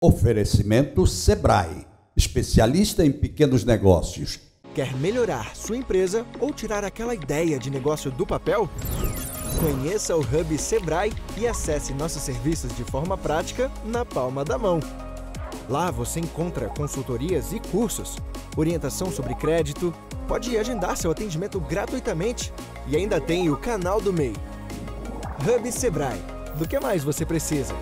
Oferecimento Sebrae, especialista em pequenos negócios. Quer melhorar sua empresa ou tirar aquela ideia de negócio do papel? Conheça o Hub Sebrae e acesse nossos serviços de forma prática na palma da mão. Lá você encontra consultorias e cursos, orientação sobre crédito, pode agendar seu atendimento gratuitamente e ainda tem o canal do MEI. Hub Sebrae. Do que mais você precisa?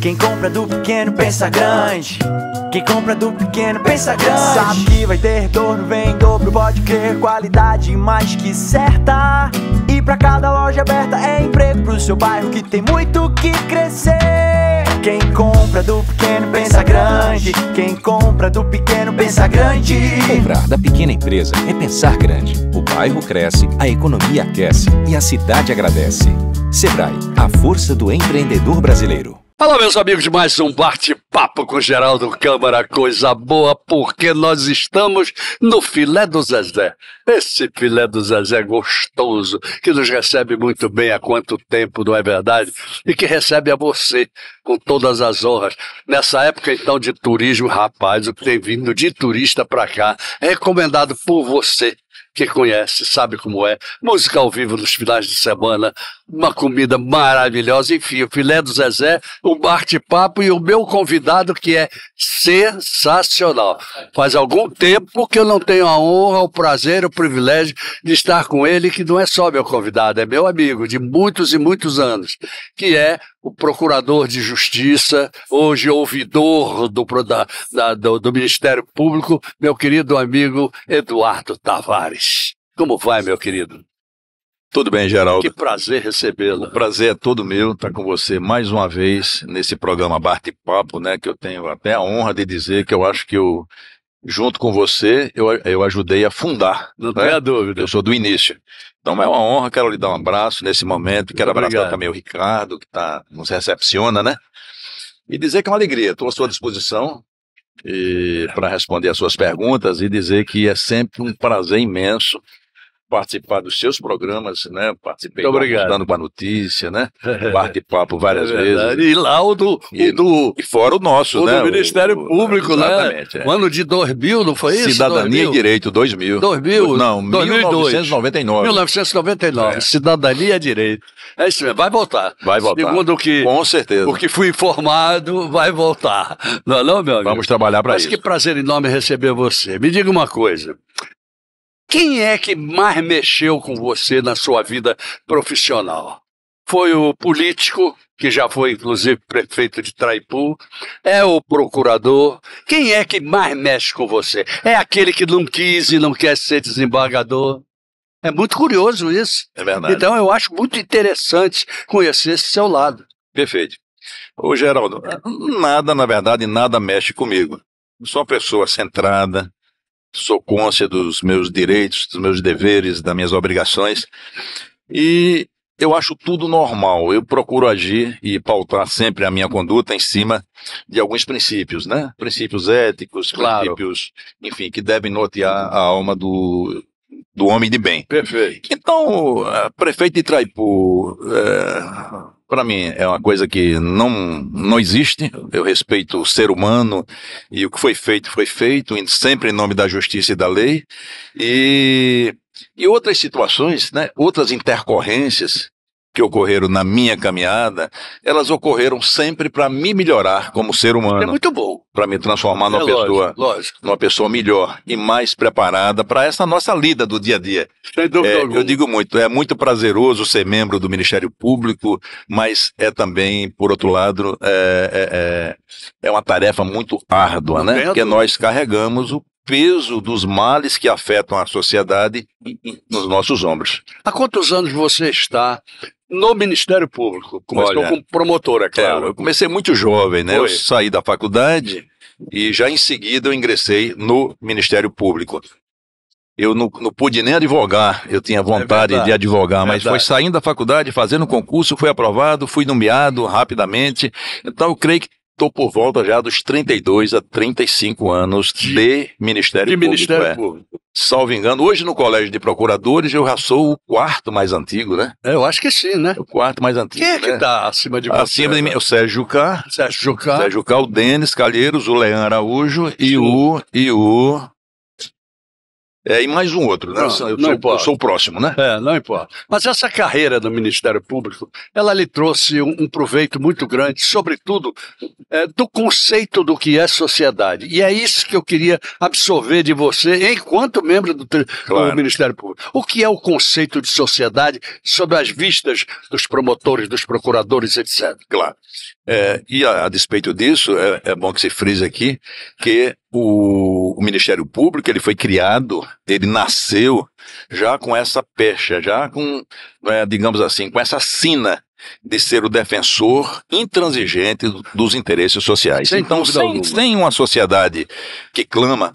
Quem compra do pequeno pensa grande. Quem compra do pequeno pensa grande. Sabe que vai ter retorno, vem dobro, pode crer, qualidade mais que certa. E pra cada loja aberta é emprego pro seu bairro que tem muito que crescer. Quem compra do pequeno pensa grande. Quem compra do pequeno pensa grande. Comprar da pequena empresa é pensar grande. O bairro cresce, a economia aquece e a cidade agradece. Sebrae, a força do empreendedor brasileiro. Fala meus amigos, mais um bate-papo com Geraldo Câmara, coisa boa, porque nós estamos no filé do Zezé. Esse filé do Zezé gostoso, que nos recebe muito bem há quanto tempo, não é verdade? E que recebe a você com todas as honras. Nessa época, então, de turismo, rapaz, o que tem vindo de turista para cá, é recomendado por você que conhece, sabe como é. Música ao vivo nos finais de semana, uma comida maravilhosa, enfim, o filé do Zezé, o bate-papo e o meu convidado que é sensacional. Faz algum tempo que eu não tenho a honra, o prazer, o privilégio de estar com ele, que não é só meu convidado, é meu amigo de muitos e muitos anos, que é o procurador de justiça, hoje ouvidor do, da, da, do, do Ministério Público, meu querido amigo Eduardo Tavares. Como vai, meu querido? Tudo bem, Geraldo. Que prazer recebê-lo. prazer é todo meu estar com você mais uma vez nesse programa Bate Papo, né? Que eu tenho até a honra de dizer que eu acho que eu, junto com você, eu, eu ajudei a fundar. Não né? tenha dúvida. Eu sou do início. Então é uma honra, quero lhe dar um abraço nesse momento. Quero Obrigado. abraçar também o Ricardo, que tá, nos recepciona, né? E dizer que é uma alegria, estou à sua disposição para responder as suas perguntas e dizer que é sempre um prazer imenso participar dos seus programas, né? Participei Muito obrigado. dando uma notícia, né? Bate-papo várias é vezes. E lá o do, e, o do. E fora o nosso, o né? Do Ministério o, Público, né? exatamente, né? É. O ano de 2000, não foi isso? Cidadania e Direito, 2000. 2000? Não, 1999. 1999. É. Cidadania e Direito. É isso mesmo, vai voltar. Vai voltar. Segundo o que. Com certeza. O que fui informado vai voltar. Não, é não meu amigo? Vamos trabalhar para isso. Mas que prazer enorme receber você. Me diga uma coisa. Quem é que mais mexeu com você na sua vida profissional? Foi o político, que já foi inclusive prefeito de Traipu, é o procurador. Quem é que mais mexe com você? É aquele que não quis e não quer ser desembargador? É muito curioso isso. É verdade. Então eu acho muito interessante conhecer esse seu lado. Perfeito. Ô, Geraldo, nada, na verdade, nada mexe comigo. sou uma pessoa centrada, sou cônscia dos meus direitos, dos meus deveres, das minhas obrigações. E eu acho tudo normal. Eu procuro agir e pautar sempre a minha conduta em cima de alguns princípios, né? Princípios éticos, claro. princípios, enfim, que devem nortear a alma do, do homem de bem. Perfeito. Então, eh, prefeito de Traipu, é, eh, para mim é uma coisa que não, não existe. Eu respeito o ser humano e o que foi feito foi feito, sempre em nome da justiça e da lei. E, e outras situações, né, outras intercorrências que ocorreram na minha caminhada, elas ocorreram sempre para me melhorar como ser humano. É muito bom. Para me transformar numa é pessoa, lógico, numa pessoa melhor e mais preparada para essa nossa lida do dia a dia. É, eu digo muito, é muito prazeroso ser membro do Ministério Público, mas é também, por outro lado, é, é, é, é uma tarefa muito árdua, né? Porque nós carregamos o peso dos males que afetam a sociedade nos nossos ombros. Há quantos anos você está no Ministério Público. Começou Olha, como promotora, é, claro. É, eu comecei muito jovem, né? Foi. Eu saí da faculdade e já em seguida eu ingressei no Ministério Público. Eu não, não pude nem advogar, eu tinha é vontade é de advogar, é mas foi saindo da faculdade, fazendo concurso, fui aprovado, fui nomeado rapidamente. Então eu creio que estou por volta já dos 32 a 35 anos de, de Ministério de Público. Ministério é. Público. Salvo engano, hoje no Colégio de Procuradores eu já sou o quarto mais antigo, né? É, eu acho que sim, né? É o quarto mais antigo. Quem é né? que está acima de você? Acima de mim, é o Sérgio Jucá. Sérgio Jucá. Sérgio Jucá, o Denis Calheiros, o Leão Araújo e o, e o é, e mais um outro, né? Não, eu, sou, eu sou o próximo, né? É, não importa. Mas essa carreira do Ministério Público, ela lhe trouxe um, um proveito muito grande, sobretudo é, do conceito do que é sociedade. E é isso que eu queria absorver de você, enquanto membro do, claro. do Ministério Público. O que é o conceito de sociedade sob as vistas dos promotores, dos procuradores, etc. Claro. É, e a, a, despeito disso, é, é bom que se frise aqui que o, o, Ministério Público ele foi criado, ele nasceu já com essa pecha, já com, é, digamos assim, com essa sina de ser o defensor intransigente dos interesses sociais. Sem então, sem, sem uma sociedade que clama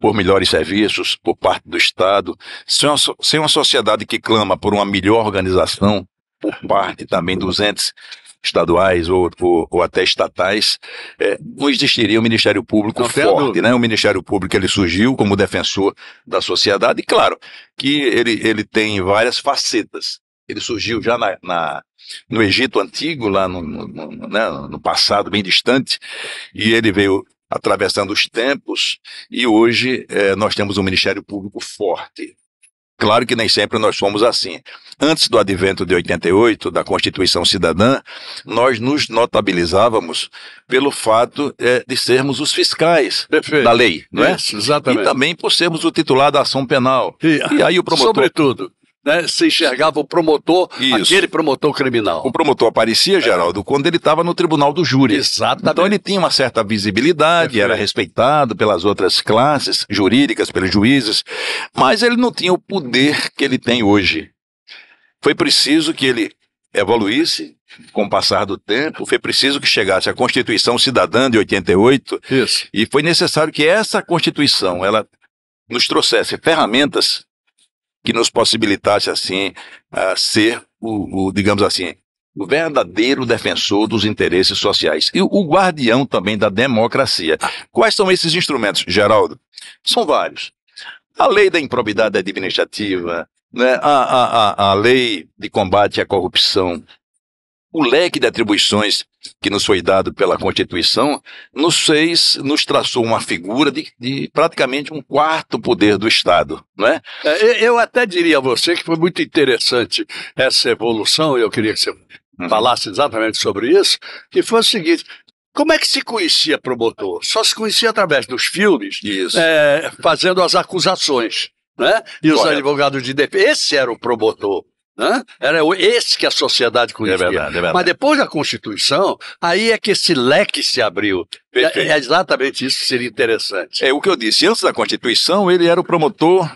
por melhores serviços por parte do Estado, sem uma, sem uma sociedade que clama por uma melhor organização por parte também dos entes estaduais ou, ou, ou até estatais, é, não existiria um Ministério Público não forte, né? O Ministério Público ele surgiu como defensor da sociedade e claro que ele, ele tem várias facetas. Ele surgiu já na, na no Egito Antigo, lá no, no, no, né, no passado bem distante, e ele veio atravessando os tempos, e hoje é, nós temos um Ministério Público forte, Claro que nem sempre nós fomos assim. Antes do advento de 88, da Constituição Cidadã, nós nos notabilizávamos pelo fato é, de sermos os fiscais Perfeito. da lei, não é? Isso, exatamente. E também por sermos o titular da ação penal. E, e aí o promotor. Sobretudo né, se enxergava o promotor, Isso. aquele promotor criminal. O promotor aparecia, é. Geraldo, é. quando ele estava no tribunal do júri. Exatamente. Então ele tinha uma certa visibilidade, Perfeito. era respeitado pelas outras classes jurídicas, pelos juízes, mas ele não tinha o poder que ele tem hoje. Foi preciso que ele evoluísse com o passar do tempo, foi preciso que chegasse a Constituição Cidadã de 88. Isso. E foi necessário que essa Constituição, ela nos trouxesse ferramentas que nos possibilitasse, assim, a ser o, o, digamos assim, o verdadeiro defensor dos interesses sociais e o guardião também da democracia. Quais são esses instrumentos, Geraldo? São vários. A lei da improbidade administrativa, né? a, a, a, a lei de combate à corrupção, o leque de atribuições que nos foi dado pela Constituição, nos fez, nos traçou uma figura de, de praticamente um quarto poder do Estado. Né? Eu até diria a você que foi muito interessante essa evolução, eu queria que você uhum. falasse exatamente sobre isso, que foi o seguinte: como é que se conhecia promotor? Só se conhecia através dos filmes, é, fazendo as acusações, né? E Correto. os advogados de defesa. Esse era o promotor. Né? Era esse que a sociedade conhecia. É verdade, é verdade. Mas depois da Constituição, aí é que esse leque se abriu. É, é, exatamente isso que seria interessante. É o que eu disse. Antes da Constituição, ele era o promotor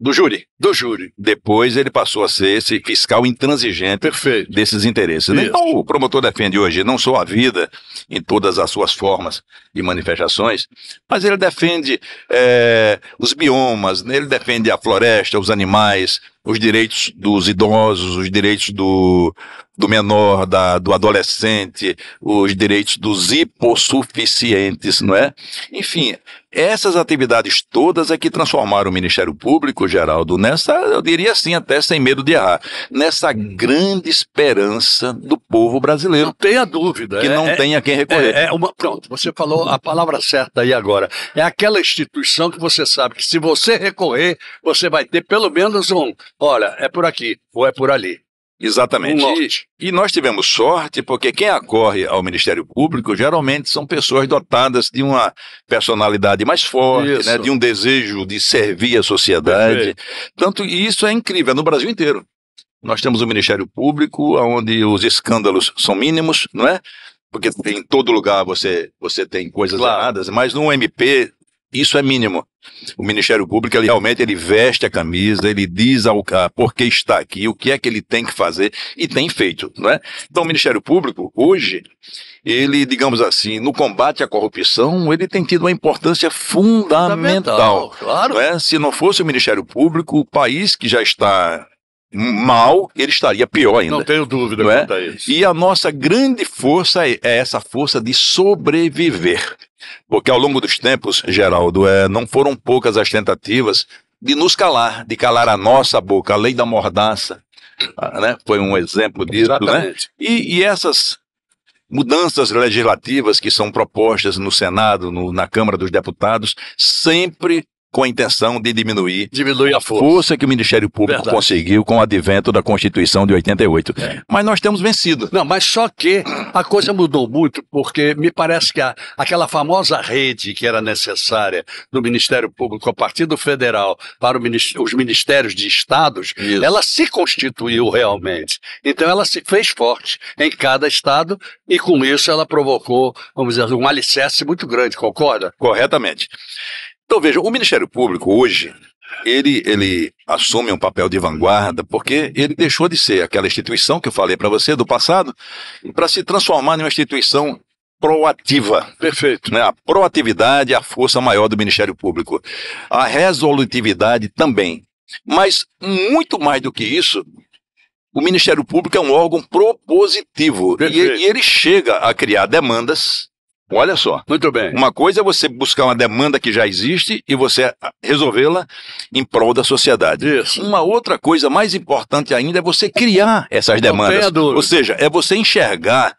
do júri. Do júri. Depois ele passou a ser esse fiscal intransigente Perfeito. desses interesses. Né? Então o promotor defende hoje não só a vida em todas as suas formas e manifestações, mas ele defende é, os biomas, ele defende a floresta, os animais, os direitos dos idosos, os direitos do, do menor, da, do adolescente, os direitos dos hipossuficientes, não é? Enfim, essas atividades todas é que transformaram o Ministério Público, Geraldo, nessa, eu diria assim, até sem medo de errar, nessa hum. grande esperança do povo brasileiro. Não tenha dúvida. Que é, não é, tenha quem recorrer. É, é uma, pronto, você falou a palavra certa aí agora. É aquela instituição que você sabe que se você recorrer, você vai ter pelo menos um Olha, é por aqui ou é por ali. Exatamente. E, e, nós tivemos sorte, porque quem acorre ao Ministério Público geralmente são pessoas dotadas de uma personalidade mais forte, né, de um desejo de servir a sociedade. Perfeito. Tanto e isso é incrível, é no Brasil inteiro. Nós temos um Ministério Público, onde os escândalos são mínimos, não é? Porque em todo lugar você, você tem coisas claro. erradas, mas no MP isso é mínimo. O Ministério Público ele, realmente ele veste a camisa, ele diz ao por que está aqui, o que é que ele tem que fazer e tem feito, é? Então o Ministério Público hoje ele, digamos assim, no combate à corrupção, ele tem tido uma importância fundamental. fundamental claro. Né? Se não fosse o Ministério Público, o país que já está mal, ele estaria pior ainda. Não tenho dúvida não é? quanto a isso. E a nossa grande força é, é essa força de sobreviver. Porque ao longo dos tempos, Geraldo, é, não foram poucas as tentativas de nos calar, de calar a nossa boca, a lei da mordaça. Ah, né? Foi um exemplo disso. Né? E, e, essas mudanças legislativas que são propostas no Senado, no, na Câmara dos Deputados, sempre com a intenção de diminuir, diminuir a força. força que o Ministério Público Verdade. conseguiu com o advento da Constituição de 88. É. Mas nós temos vencido. Não, mas só que a coisa mudou muito, porque me parece que a, aquela famosa rede que era necessária do Ministério Público a partir do federal para ministério, os ministérios de estados, Isso. ela se constituiu realmente. Então ela se fez forte em cada estado e com isso ela provocou, vamos dizer, um alicerce muito grande, concorda? Corretamente. Então veja, o Ministério Público hoje ele, ele assume um papel de vanguarda porque ele deixou de ser aquela instituição que eu falei para você do passado para se transformar em uma instituição proativa. Perfeito. Né? A proatividade é a força maior do Ministério Público. A resolutividade também. Mas, muito mais do que isso, o Ministério Público é um órgão propositivo. E, e ele chega a criar demandas Olha só. Muito bem. Uma coisa é você buscar uma demanda que já existe e você ah, resolvê-la em prol da sociedade. Isso. Uma outra coisa mais importante ainda é você criar essas demandas. Ou seja, é você enxergar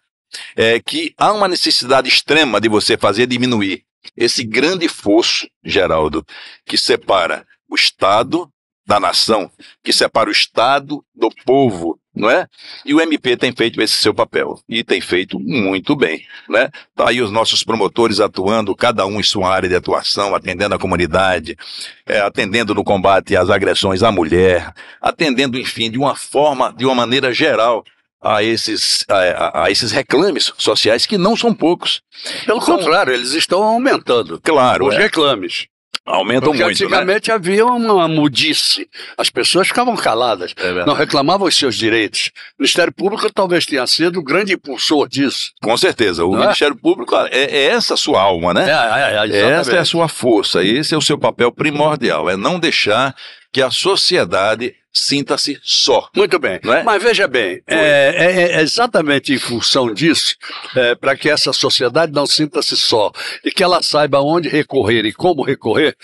é, que há uma necessidade extrema de você fazer diminuir esse grande fosso, Geraldo, que separa o Estado da nação, que separa o Estado do povo, não é? E o MP tem feito esse seu papel e tem feito muito bem, né? Tá aí os nossos promotores atuando, cada um em sua área de atuação, atendendo a comunidade, é, atendendo no combate às agressões à mulher, atendendo, enfim, de uma forma, de uma maneira geral, a esses, a, a, esses reclames sociais que não são poucos. Pelo contrário, eles estão aumentando. Claro. Os é. reclames. Aumentam Porque muito, né? antigamente né? havia uma mudice. As pessoas ficavam caladas, é não reclamavam os seus direitos. O Ministério Público talvez tenha sido o grande impulsor disso. Com certeza. O não é? Ministério é? Público é, é, essa sua alma, né? É, é, essa é a sua força. Esse é o seu papel primordial. É não deixar que a sociedade sinta-se só. Muito bem. É? Mas veja bem, é é, é, é, exatamente em função disso, é, para que essa sociedade não sinta-se só e que ela saiba onde recorrer e como recorrer,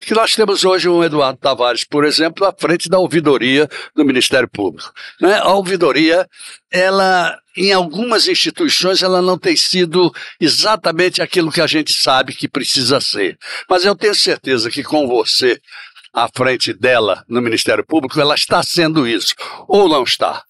que nós temos hoje um Eduardo Tavares, por exemplo, à frente da ouvidoria do Ministério Público. Né? A ouvidoria, ela, em algumas instituições, ela não tem sido exatamente aquilo que a gente sabe que precisa ser. Mas eu tenho certeza que com você à frente dela no Ministério Público, ela está sendo isso, ou não está.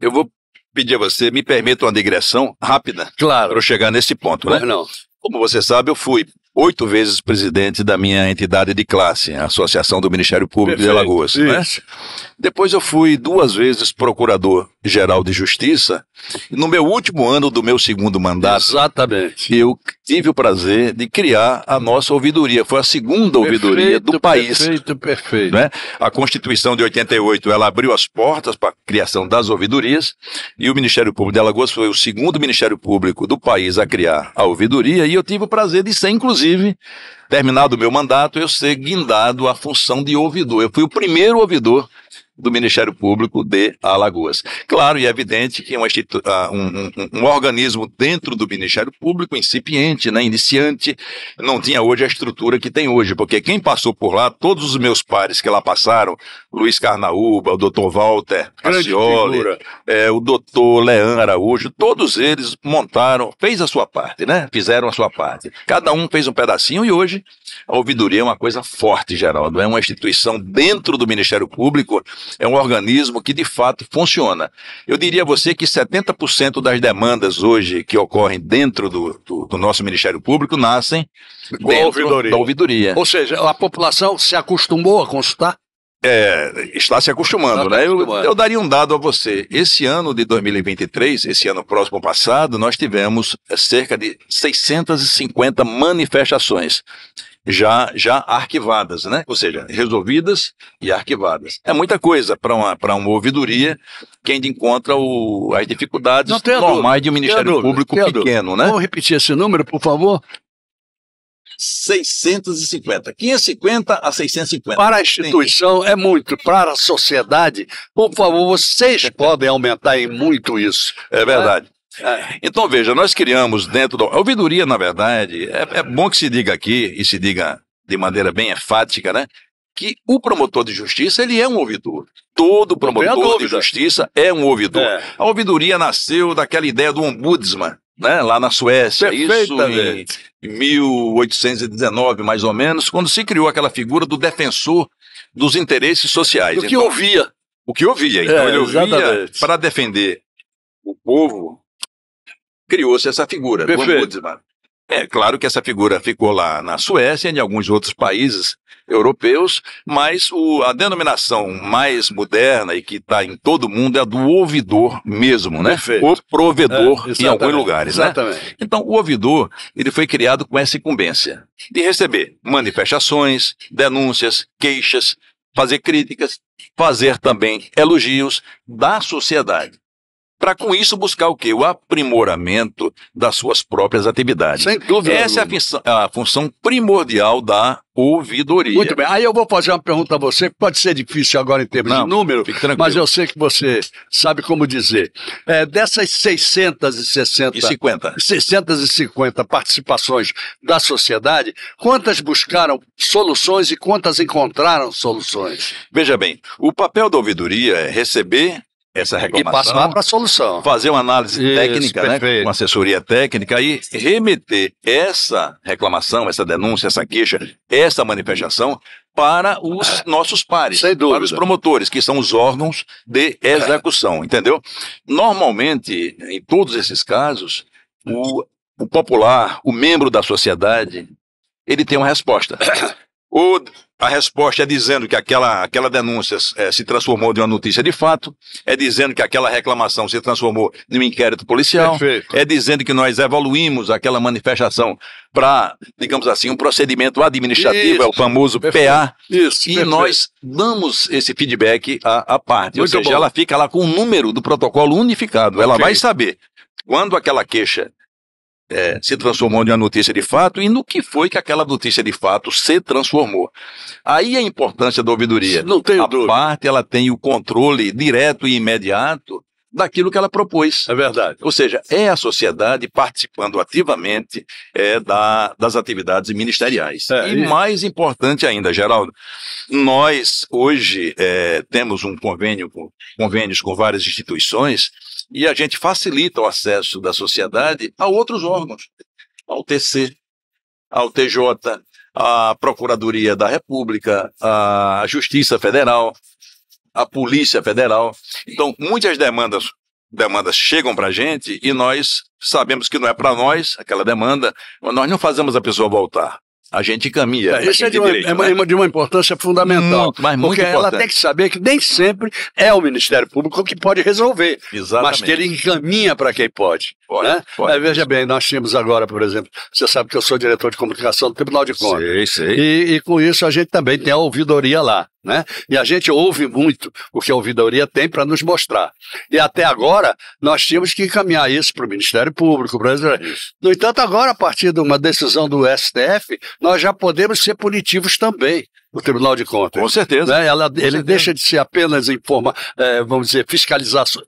Eu vou pedir a você, me permita uma digressão rápida. Claro. Para eu chegar nesse ponto, né? Não. Como você sabe, eu fui oito vezes presidente da minha entidade de classe, a Associação do Ministério Público Perfeito. de Alagoas. Né? Depois eu fui duas vezes procurador-geral de Justiça. No meu último ano do meu segundo mandato, Exatamente. eu tive o prazer de criar a nossa ouvidoria. Foi a segunda perfeito, ouvidoria do país. Perfeito, perfeito. Né? A Constituição de 88 ela abriu as portas para a criação das ouvidorias e o Ministério Público de Alagoas foi o segundo Ministério Público do país a criar a ouvidoria e eu tive o prazer de ser, inclusive, terminado o meu mandato, eu ser guindado à função de ouvidor. Eu fui o primeiro ouvidor do Ministério Público de Alagoas. Claro e evidente que ah, um, um, um, organismo dentro do Ministério Público, incipiente, né, iniciante, não tinha hoje a estrutura que tem hoje, porque quem passou por lá, todos os meus pares que lá passaram, Luiz Carnaúba, o doutor Walter Cassioli, é, o doutor Leandro Araújo, todos eles montaram, fez a sua parte, né? Fizeram a sua parte. Cada um fez um pedacinho e hoje a ouvidoria é uma coisa forte, Geraldo. É uma instituição dentro do Ministério Público é um organismo que de fato funciona. Eu diria a você que 70% das demandas hoje que ocorrem dentro do, do, do nosso Ministério Público nascem dentro ouvidoria. da ouvidoria. Ou seja, a população se acostumou a consultar? É, está se acostumando, está né? Acostumando. Eu, eu, daria um dado a você. Esse ano de 2023, esse ano próximo passado, nós tivemos cerca de 650 manifestações já, já arquivadas, né? Ou seja, resolvidas e arquivadas. É muita coisa para uma, para uma ouvidoria quem encontra o, as dificuldades Não, normais de um Ministério Público pequeno, pequeno, né? Vamos repetir esse número, por favor? 650. 550 a 650. Para a instituição é muito, para a sociedade, por favor, vocês podem aumentar em muito isso. É verdade. É. Então, veja, nós criamos dentro da. A ouvidoria, na verdade, é, é bom que se diga aqui, e se diga de maneira bem enfática, né? que o promotor de justiça ele é um ouvidor. Todo promotor de justiça é um ouvidor. É. A ouvidoria nasceu daquela ideia do ombudsman, né, lá na Suécia, isso em 1819 mais ou menos, quando se criou aquela figura do defensor dos interesses sociais. O então, que ouvia. O que ouvia. Então é, ele ouvia para defender o povo criou-se essa figura Perfeito. do ombudsman. É claro que essa figura ficou lá na Suécia e em alguns outros países europeus, mas o, a denominação mais moderna e que está em todo mundo é a do ouvidor mesmo, né? Perfeito. O provedor é, em alguns lugares, né? exatamente. né? Então, o ouvidor, ele foi criado com essa incumbência de receber manifestações, denúncias, queixas, fazer críticas, fazer também elogios da sociedade para com isso buscar o quê? O aprimoramento das suas próprias atividades. Sem dúvida. Essa é a, função, a função primordial da ouvidoria. Muito bem. Aí eu vou fazer uma pergunta a você, que pode ser difícil agora em termos Não, de número, mas eu sei que você sabe como dizer. É, dessas 660 e 50. 650 participações da sociedade, quantas buscaram soluções e quantas encontraram soluções? Veja bem, o papel da ouvidoria é receber essa reclamação. E passar para a solução. Fazer uma análise Isso, técnica, né, uma assessoria técnica e remeter essa reclamação, essa denúncia, essa queixa, essa manifestação para os é, nossos pares, para os promotores, que são os órgãos de execução, entendeu? Normalmente, em todos esses casos, o, o popular, o membro da sociedade, ele tem uma resposta ou a resposta é dizendo que aquela, aquela denúncia é, se transformou de uma notícia de fato, é dizendo que aquela reclamação se transformou em um inquérito policial, Perfeito. é dizendo que nós evoluímos aquela manifestação para, digamos assim, um procedimento administrativo, Isso. é o famoso Perfeito. PA, Isso. e Perfeito. nós damos esse feedback à, à parte, Muito ou seja, bom. ela fica lá com o número do protocolo unificado, ela vai saber quando aquela queixa é, se transformou em uma notícia de fato e no que foi que aquela notícia de fato se transformou. Aí a importância da ouvidoria. Não a parte ela tem o controle direto e imediato daquilo que ela propôs. É verdade. Ou seja, é a sociedade participando ativamente é, da, das atividades ministeriais. É, e, mais importante ainda, Geraldo, nós hoje é, temos um convênio com, convênios com várias instituições e a gente facilita o acesso da sociedade a outros órgãos, ao TC, ao TJ, à Procuradoria da República, à Justiça Federal, à Polícia Federal. Então, muitas demandas demandas chegam para a gente e nós sabemos que não é para nós aquela demanda, nós não fazemos a pessoa voltar a gente caminha. É, isso é de, uma, direito, é, né? de uma importância fundamental. Muito, mas muito porque importante. ela tem que saber que nem sempre é o Ministério Público que pode resolver. Exatamente. Mas que ele encaminha para quem pode. Pode, né? pode. É, veja bem, nós tínhamos agora, por exemplo, você sabe que eu sou diretor de comunicação do Tribunal de Contas. Sei, sei. E, e com isso a gente também tem a ouvidoria lá, né? E a gente ouve muito o que a ouvidoria tem para nos mostrar. E até agora nós tínhamos que encaminhar isso para o Ministério Público brasileiro. No entanto, agora, a partir de uma decisão do STF, nós já podemos ser punitivos também o Tribunal de Contas. Com certeza. Né? Ela, Com ele certeza. deixa de ser apenas em é, vamos dizer,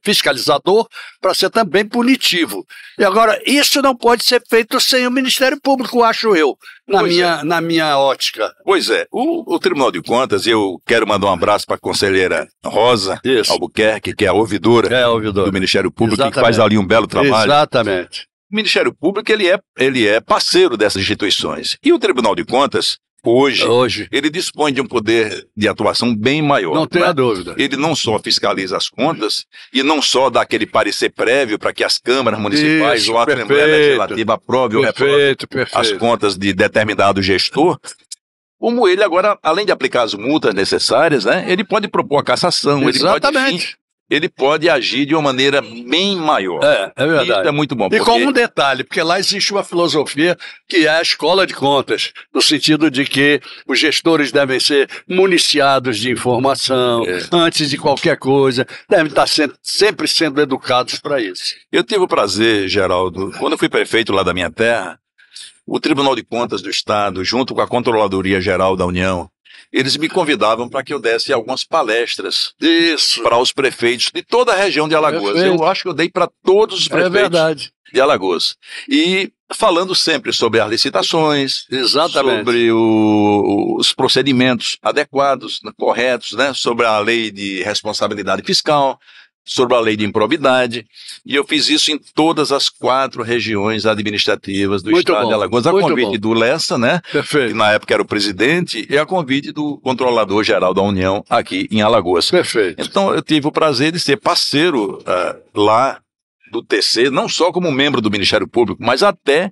fiscalizador para ser também punitivo. E agora, isso não pode ser feito sem o Ministério Público, acho eu, na, minha, é. na minha ótica. Pois é, o, o, Tribunal de Contas, eu quero mandar um abraço para a conselheira Rosa isso. Albuquerque, que é a ouvidora, é a ouvidora. do Ministério Público, Exatamente. que faz ali um belo trabalho. Exatamente. O Ministério Público ele é, ele é parceiro dessas instituições. E o Tribunal de Contas Hoje, Hoje, ele dispõe de um poder de atuação bem maior. Não tenha né? dúvida. Ele não só fiscaliza as contas e não só dá aquele parecer prévio para que as câmaras municipais Isso, ou a perfeito, Assembleia Legislativa aprove perfeito, perfeito. as contas de determinado gestor, como ele agora, além de aplicar as multas necessárias, né, ele pode propor a cassação, Exatamente. ele pode enfim, ele pode agir de uma maneira bem maior. É, é verdade. Isso é muito bom. E porque... um detalhe, porque lá existe uma filosofia que é a escola de contas, no sentido de que os gestores devem ser municiados de informação é. antes de qualquer coisa, devem estar sendo, sempre sendo educados para isso. Eu tive o prazer, Geraldo, quando eu fui prefeito lá da minha terra, o Tribunal de Contas do Estado, junto com a Controladoria Geral da União, eles me convidavam para que eu desse algumas palestras para os prefeitos de toda a região de Alagoas. Perfeito. Eu acho que eu dei para todos os é prefeitos. É verdade de Alagoas. E falando sempre sobre as licitações, Exatamente. sobre o, os procedimentos adequados, corretos, né? sobre a lei de responsabilidade fiscal, sobre a lei de improvidade, e eu fiz isso em todas as quatro regiões administrativas do Muito estado bom. de Alagoas, a Muito convite bom. do Lessa, né? Perfeito. Que na época era o presidente, e a convite do controlador geral da União aqui em Alagoas. Perfeito. Então eu tive o prazer de ser parceiro uh, lá do TC, não só como membro do Ministério Público, mas até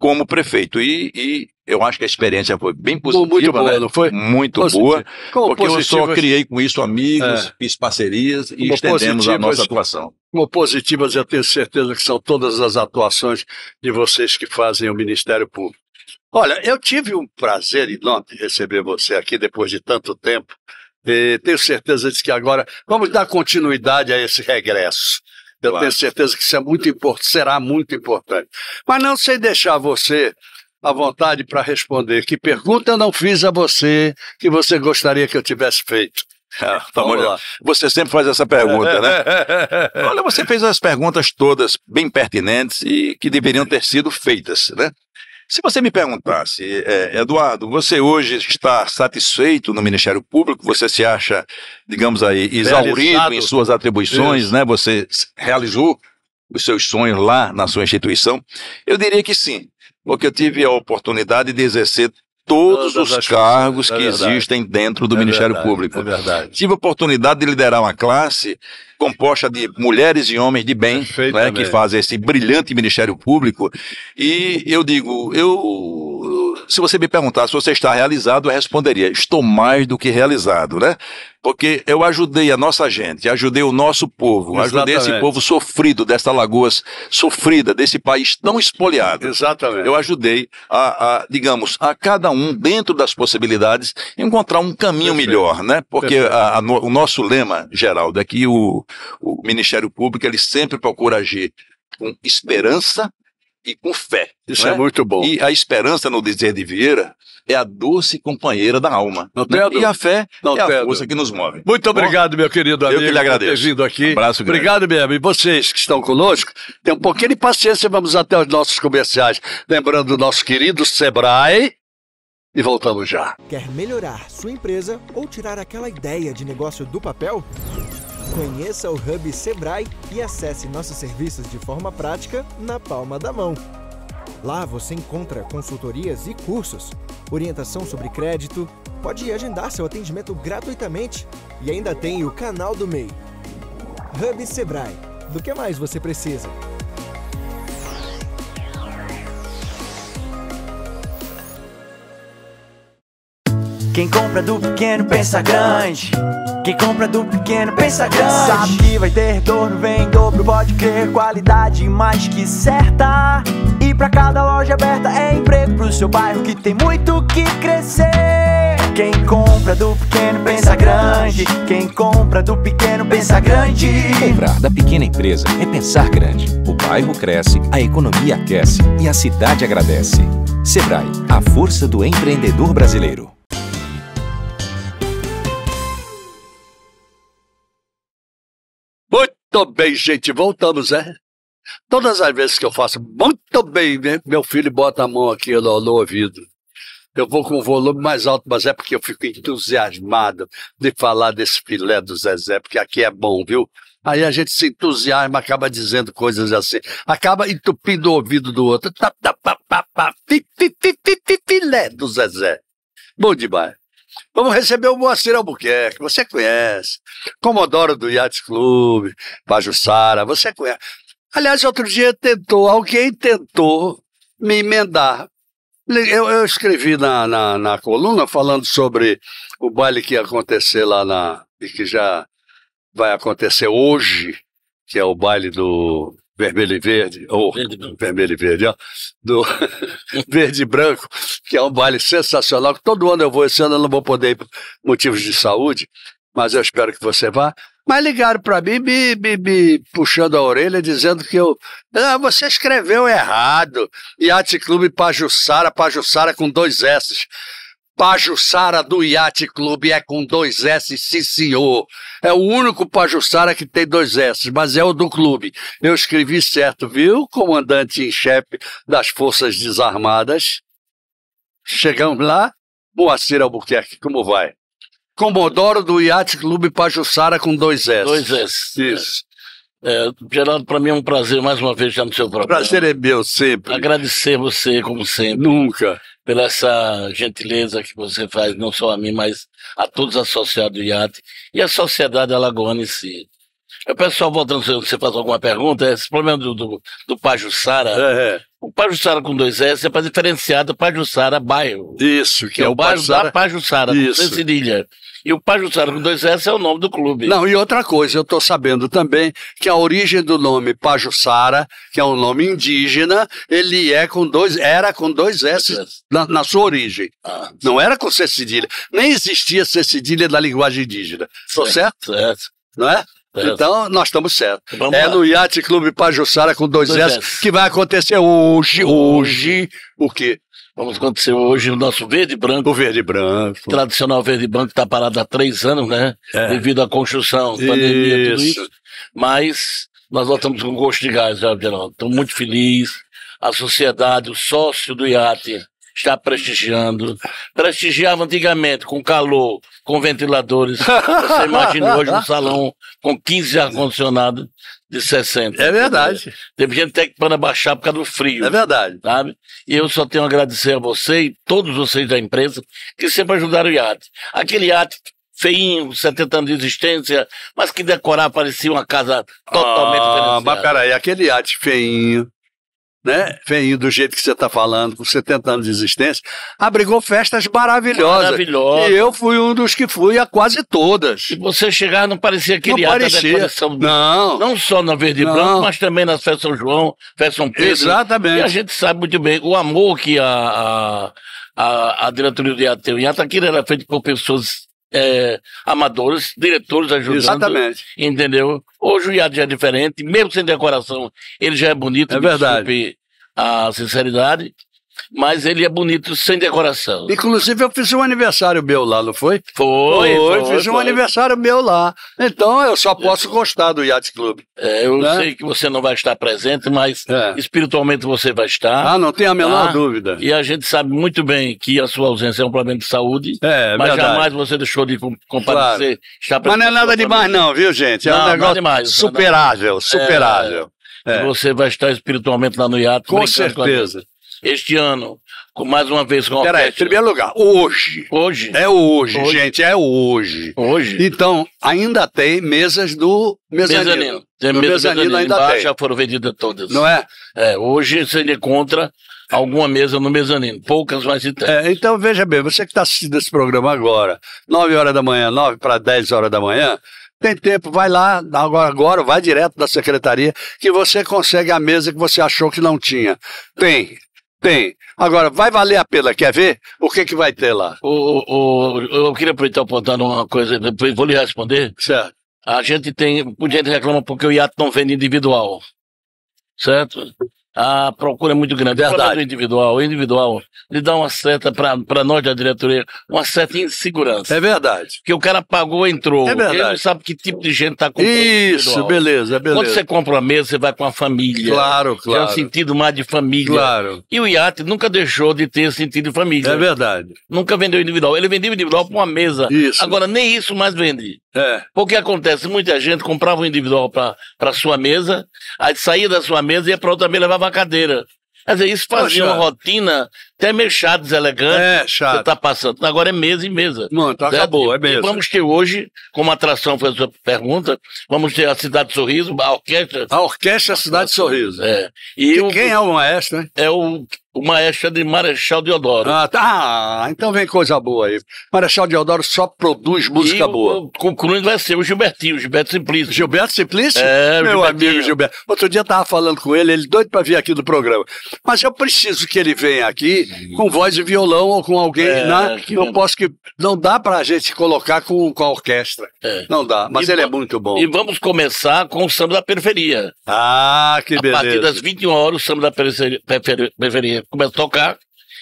como prefeito. E, e eu acho que a experiência foi bem positiva, muito né? boa, né? não foi? Muito positivo. boa, Como porque eu só assim? criei com isso amigos, é. fiz parcerias e Como estendemos a nossa assim? atuação. Como positivas, eu tenho certeza que são todas as atuações de vocês que fazem o Ministério Público. Olha, eu tive um prazer enorme receber você aqui depois de tanto tempo. E tenho certeza de que agora vamos dar continuidade a esse regresso. Eu claro. tenho certeza que isso é muito importante, será muito importante. Mas não sei deixar você à vontade para responder. Que pergunta eu não fiz a você que você gostaria que eu tivesse feito? Ah, Vamos tá Você sempre faz essa pergunta, né? Olha, você fez as perguntas todas bem pertinentes e que deveriam ter sido feitas, né? Se você me perguntasse, é, Eduardo, você hoje está satisfeito no Ministério Público? Você se acha, digamos aí, exaurido Realizado. em suas atribuições, Isso. né? Você realizou os seus sonhos lá na sua instituição? Eu diria que sim porque eu tive a oportunidade de exercer todos Todas os cargos é que verdade. existem dentro do é Ministério verdade, Público. É verdade. Tive a oportunidade de liderar uma classe composta de mulheres e homens de bem, né, que fazem esse brilhante Ministério Público. E eu digo, eu se você me perguntar se você está realizado, eu responderia: estou mais do que realizado, né? Porque eu ajudei a nossa gente, ajudei o nosso povo, Exatamente. ajudei esse povo sofrido desta lagoas sofrida, desse país tão espoliado. Exatamente. Eu ajudei a, a digamos, a cada um, dentro das possibilidades, encontrar um caminho Perfeito. melhor, né? Porque a, a, o nosso lema, Geraldo, é que o, o Ministério Público ele sempre procura agir com esperança e com fé. Isso é? é? muito bom. E a esperança, no dizer de Vieira, é a doce companheira da alma. Não né? E a fé Não é a força que nos move. Muito obrigado, meu querido amigo. Eu que lhe agradeço. Por ter vindo aqui. Um abraço grande. Obrigado mesmo. E vocês que estão conosco, tenham um pouquinho de paciência. Vamos até os nossos comerciais. Lembrando do nosso querido Sebrae. E voltamos já. Quer melhorar sua empresa ou tirar aquela ideia de negócio do papel? Conheça o Hub Sebrae e acesse nossos serviços de forma prática na palma da mão. Lá você encontra consultorias e cursos, orientação sobre crédito, pode agendar seu atendimento gratuitamente e ainda tem o canal do MEI. Hub Sebrae. Do que mais você precisa? Quem compra do pequeno pensa grande. Quem compra do pequeno pensa grande. Sabe que vai ter retorno, vem em dobro, pode crer. Qualidade mais que certa. E pra cada loja aberta é emprego pro seu bairro que tem muito que crescer. Quem compra do pequeno pensa grande. Quem compra do pequeno pensa grande. Comprar da pequena empresa é pensar grande. O bairro cresce, a economia aquece e a cidade agradece. Sebrae, a força do empreendedor brasileiro. Muito bem, gente, voltamos, é? Todas as vezes que eu faço muito bem, meu filho bota a mão aqui no, no ouvido. Eu vou com um volume mais alto, mas é porque eu fico entusiasmado de falar desse filé do Zezé, porque aqui é bom, viu? Aí a gente se entusiasma, acaba dizendo coisas assim, acaba entupindo o ouvido do outro. Filé do Zezé. Bom demais. Vamos receber o Moacir Albuquerque, você conhece. Comodoro do Yates Club, Pajussara, você conhece. Aliás, outro dia tentou, alguém tentou me emendar. Eu, eu escrevi na, na, na, coluna falando sobre o baile que ia acontecer lá na. e que já vai acontecer hoje, que é o baile do vermelho e verde, ou verde, vermelho e verde, ó, do Verde e Branco, que é um baile sensacional, que todo ano eu vou, esse ano eu não vou poder ir por motivos de saúde, mas eu espero que você vá. Mas ligaram para mim, me, me, me, puxando a orelha, dizendo que eu. Ah, você escreveu errado. Yacht Clube Pajussara, Pajussara com dois S's. Pajussara do Iate Clube é com dois S, sim senhor. É o único Pajussara que tem dois S, mas é o do clube. Eu escrevi certo, viu, comandante em chefe das Forças Desarmadas? Chegamos lá? Moacir Albuquerque, como vai? Comodoro do Iate Clube Pajussara com dois S. Dois S. Isso. É, é Geraldo, para mim é um prazer mais uma vez estar no seu programa. Prazer é meu, sempre. Agradecer você, como sempre. Nunca pela essa gentileza que você faz, não só a mim, mas a todos associados do IAT e a sociedade alagoana em si. Eu peço só, voltando, se você faz alguma pergunta, esse problema do, do, do Pajussara, é. é. o Pajussara com dois S é para diferenciar do Pajussara bairro. Isso, que, que é, é, o bairro Pajussara, da Pajussara, isso. Cedilha. E o Pajuçara com dois S é o nome do clube. Não, e outra coisa, eu estou sabendo também que a origem do nome Pajuçara, que é um nome indígena, ele é com dois, era com dois S na, na sua origem. Ah. Não era com C cedilha. Nem existia C cedilha na linguagem indígena. Estou certo? Certo. Não é? Certo. Então, nós estamos certos. Então, vamos é lá. no Yacht Clube Pajuçara com dois, dois S, S, que vai acontecer hoje, hoje, o quê? Vamos acontecer hoje o nosso verde branco. O verde branco. Tradicional verde branco está parado há três anos, né? É. Devido à construção, pandemia, tudo isso. Mas nós voltamos com gosto de gás, já, né, Geraldo. Estou muito feliz. A sociedade, o sócio do IATE está prestigiando. Prestigiava antigamente com calor, com ventiladores. Você imagina hoje um salão com 15 ar-condicionado de 60. É verdade. Teve gente até que para baixar por causa do frio. É verdade. Sabe? E eu só tenho a agradecer a você e todos vocês da empresa que sempre ajudaram o iate. Aquele iate feinho, 70 anos de existência, mas que decorar parecia uma casa totalmente ah, diferenciada. Bacana, e aquele iate feinho, né, vem do jeito que você está falando, com 70 anos de existência, abrigou festas maravilhosas. Maravilhosas. E eu fui um dos que fui a quase todas. E você chegar, não parecia aquele não parecia. da decoração. Do, não. Não só na Verde não. Branco, mas também nas festas São João, festas São Pedro. Exatamente. E a gente sabe muito bem o amor que a, a, a diretoria do Iateu em Ataquira era feito por pessoas é, amadores, diretores ajudando. Exatamente. Entendeu? Hoje o IAD já é diferente, mesmo sem decoração, ele já é bonito. É verdade. Desculpe, a sinceridade, mas ele é bonito sem decoração. Inclusive, eu fiz um aniversário meu lá, não foi? Foi, foi. foi fiz foi. um aniversário meu lá. Então, eu só posso gostar do Yacht Club. É, eu né? sei que você não vai estar presente, mas é. espiritualmente você vai estar. Ah, não tem a menor tá? dúvida. E a gente sabe muito bem que a sua ausência é um problema de saúde. É, é mas verdade. jamais você deixou de comparecer. Claro. Mas não é nada demais, não, viu, gente? É não, um é negócio demais, é superável, superável. É... É. Você vai estar espiritualmente lá no iate. Com certeza. Com este ano, com mais uma vez com Peraí, em primeiro lugar, hoje. Hoje. É hoje, hoje, gente, é hoje. Hoje. Então, ainda tem mesas do mezanino. Mezanino. Tem do mesa mezanino, mezanino ainda embaixo, tem. já foram vendidas todas. Não é? É, hoje você encontra alguma mesa no mezanino. Poucas, mas de. tem. É, então, veja bem, você que está assistindo esse programa agora, 9 horas da manhã, 9 para 10 horas da manhã, tem tempo, vai lá agora, agora, vai direto da secretaria que você consegue a mesa que você achou que não tinha. Tem, tem. Agora, vai valer a pena, quer ver? O que que vai ter lá? O, o, eu queria aproveitar apontando uma coisa, depois vou lhe responder. Certo. A gente tem, o gente reclama porque o iate não vende individual, certo? a procura é muito grande. É verdade. individual, o individual lhe dá uma certa, para nós da diretoria, uma certa insegurança. É verdade. Porque o cara pagou, entrou. É verdade. Ele não sabe que tipo de gente está comprando. Isso, beleza, beleza. Quando você compra uma mesa, você vai com a família. Claro, é claro. Tem um sentido mais de família. Claro. E o iate nunca deixou de ter sentido de família. É verdade. Nunca vendeu individual. Ele vendeu individual para uma mesa. Isso. Agora, nem isso mais vende. É. Porque acontece, muita gente comprava um individual para sua mesa, aí saía da sua mesa e ia para outra também levava a cadeira. Quer dizer, isso fazia Poxa. uma rotina até meio chato, deselegante. É, chato. Você tá passando. Agora é mesa e mesa. Mano, tá certo? Né? acabou, é mesa. E vamos ter hoje, como atração foi a sua pergunta, vamos ter a Cidade Sorriso, a orquestra. A orquestra Cidade Sorriso. É. E, o, quem é o maestro, né É o, o maestro de Marechal Deodoro. Ah, tá. Ah, então vem coisa boa aí. Marechal Deodoro só produz música e boa. O, concluindo vai ser o Gilbertinho, o Gilberto Simplício. Gilberto Simplício? É, Meu amigo Gilberto. Outro dia eu tava falando com ele, ele doido para vir aqui do programa. Mas eu preciso que ele venha aqui com voz de violão ou com alguém, é, né? eu posso que não dá para a gente colocar com, com a orquestra. É. Não dá, mas e ele é muito bom. E vamos começar com o samba da periferia. Ah, que a beleza. A partir das 21 horas o samba da periferia, periferia começa a tocar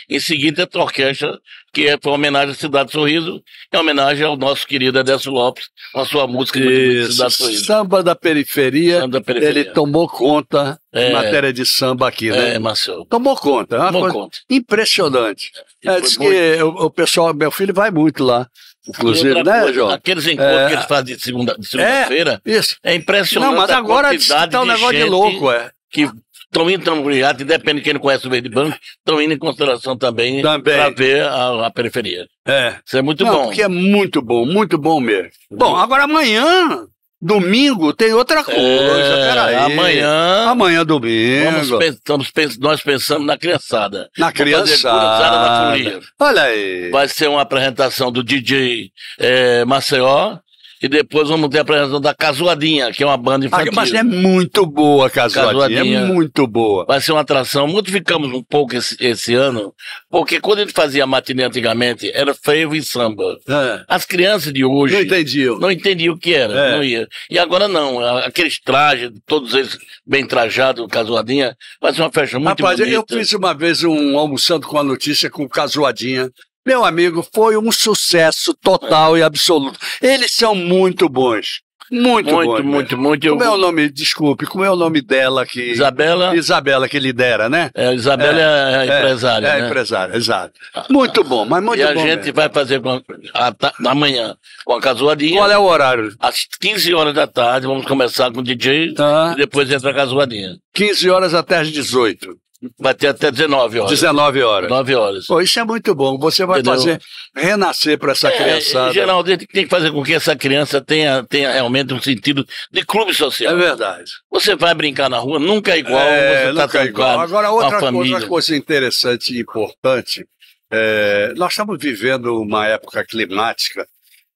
em seguida, a orquestra, que é uma homenagem à Cidade Sorriso, é homenagem ao nosso querido Edson Lopes, com a sua música de Cidade Sorriso. Samba da Periferia, samba da periferia. ele tomou conta é, em matéria de samba aqui, né? É, Marcelo. Tomou conta. É tomou conta. Impressionante. É, é diz que o, o pessoal, meu filho vai muito lá. Inclusive, né, João? Aqueles é. encontros é, que eles fazem de segunda-feira. Segunda é, isso. É impressionante. Não, mas agora está um negócio de louco, é. Que estão indo para Muriato, e depende de quem não conhece o Verde Banco, estão indo em consideração também, também. para ver a, a, periferia. É. Isso é muito não, bom. Porque é muito bom, muito bom mesmo. Bom, agora amanhã. Domingo tem outra é, coisa, é, peraí. Amanhã. Amanhã, domingo. Vamos, estamos, nós pensamos na criançada. Na criançada. na Olha aí. Vai ser uma apresentação do DJ é, eh, Maceió. E depois vamos ter a apresentação da Casuadinha, que é uma banda ah, infantil. Ah, mas é muito boa a Casuadinha, é Casuadinha, é muito boa. Vai ser uma atração. Modificamos um pouco esse, esse ano, porque quando a gente fazia matinê antigamente, era frevo e samba. É. As crianças de hoje... Não entendiam. Não entendiam o que era. É. Não ia. E agora não. Aqueles trajes, todos eles bem trajados, Casuadinha, vai ser uma festa muito Rapaz, bonita. Rapaz, eu fiz uma vez um almoçando com a notícia com Casuadinha, meu amigo, foi um sucesso total e absoluto. Eles são muito bons. Muito, muito, bons, muito, muito. Como eu... é o nome, desculpe, como é o nome dela que. Isabela. Isabela que lidera, né? É, Isabela é, é empresária. É, né? empresária, exato. Muito bom, mas muito bom. E a gente mesmo. vai fazer com a, a, amanhã com a casuadinha. Qual é o horário? Às 15 horas da tarde, vamos começar com o DJ tá. e depois entra a casuadinha. 15 horas até às 18. Vai ter até 19 horas. 19 horas. 9 horas. Pô, isso é muito bom. Você vai Entendeu? fazer renascer para essa é, criançada. Geral, a tem que fazer com que essa criança tenha, tenha realmente um sentido de clube social. É verdade. Você vai brincar na rua, nunca é igual. É, tá nunca tá é igual. Agora, outra coisa, outra coisa interessante e importante. É, nós estamos vivendo uma época climática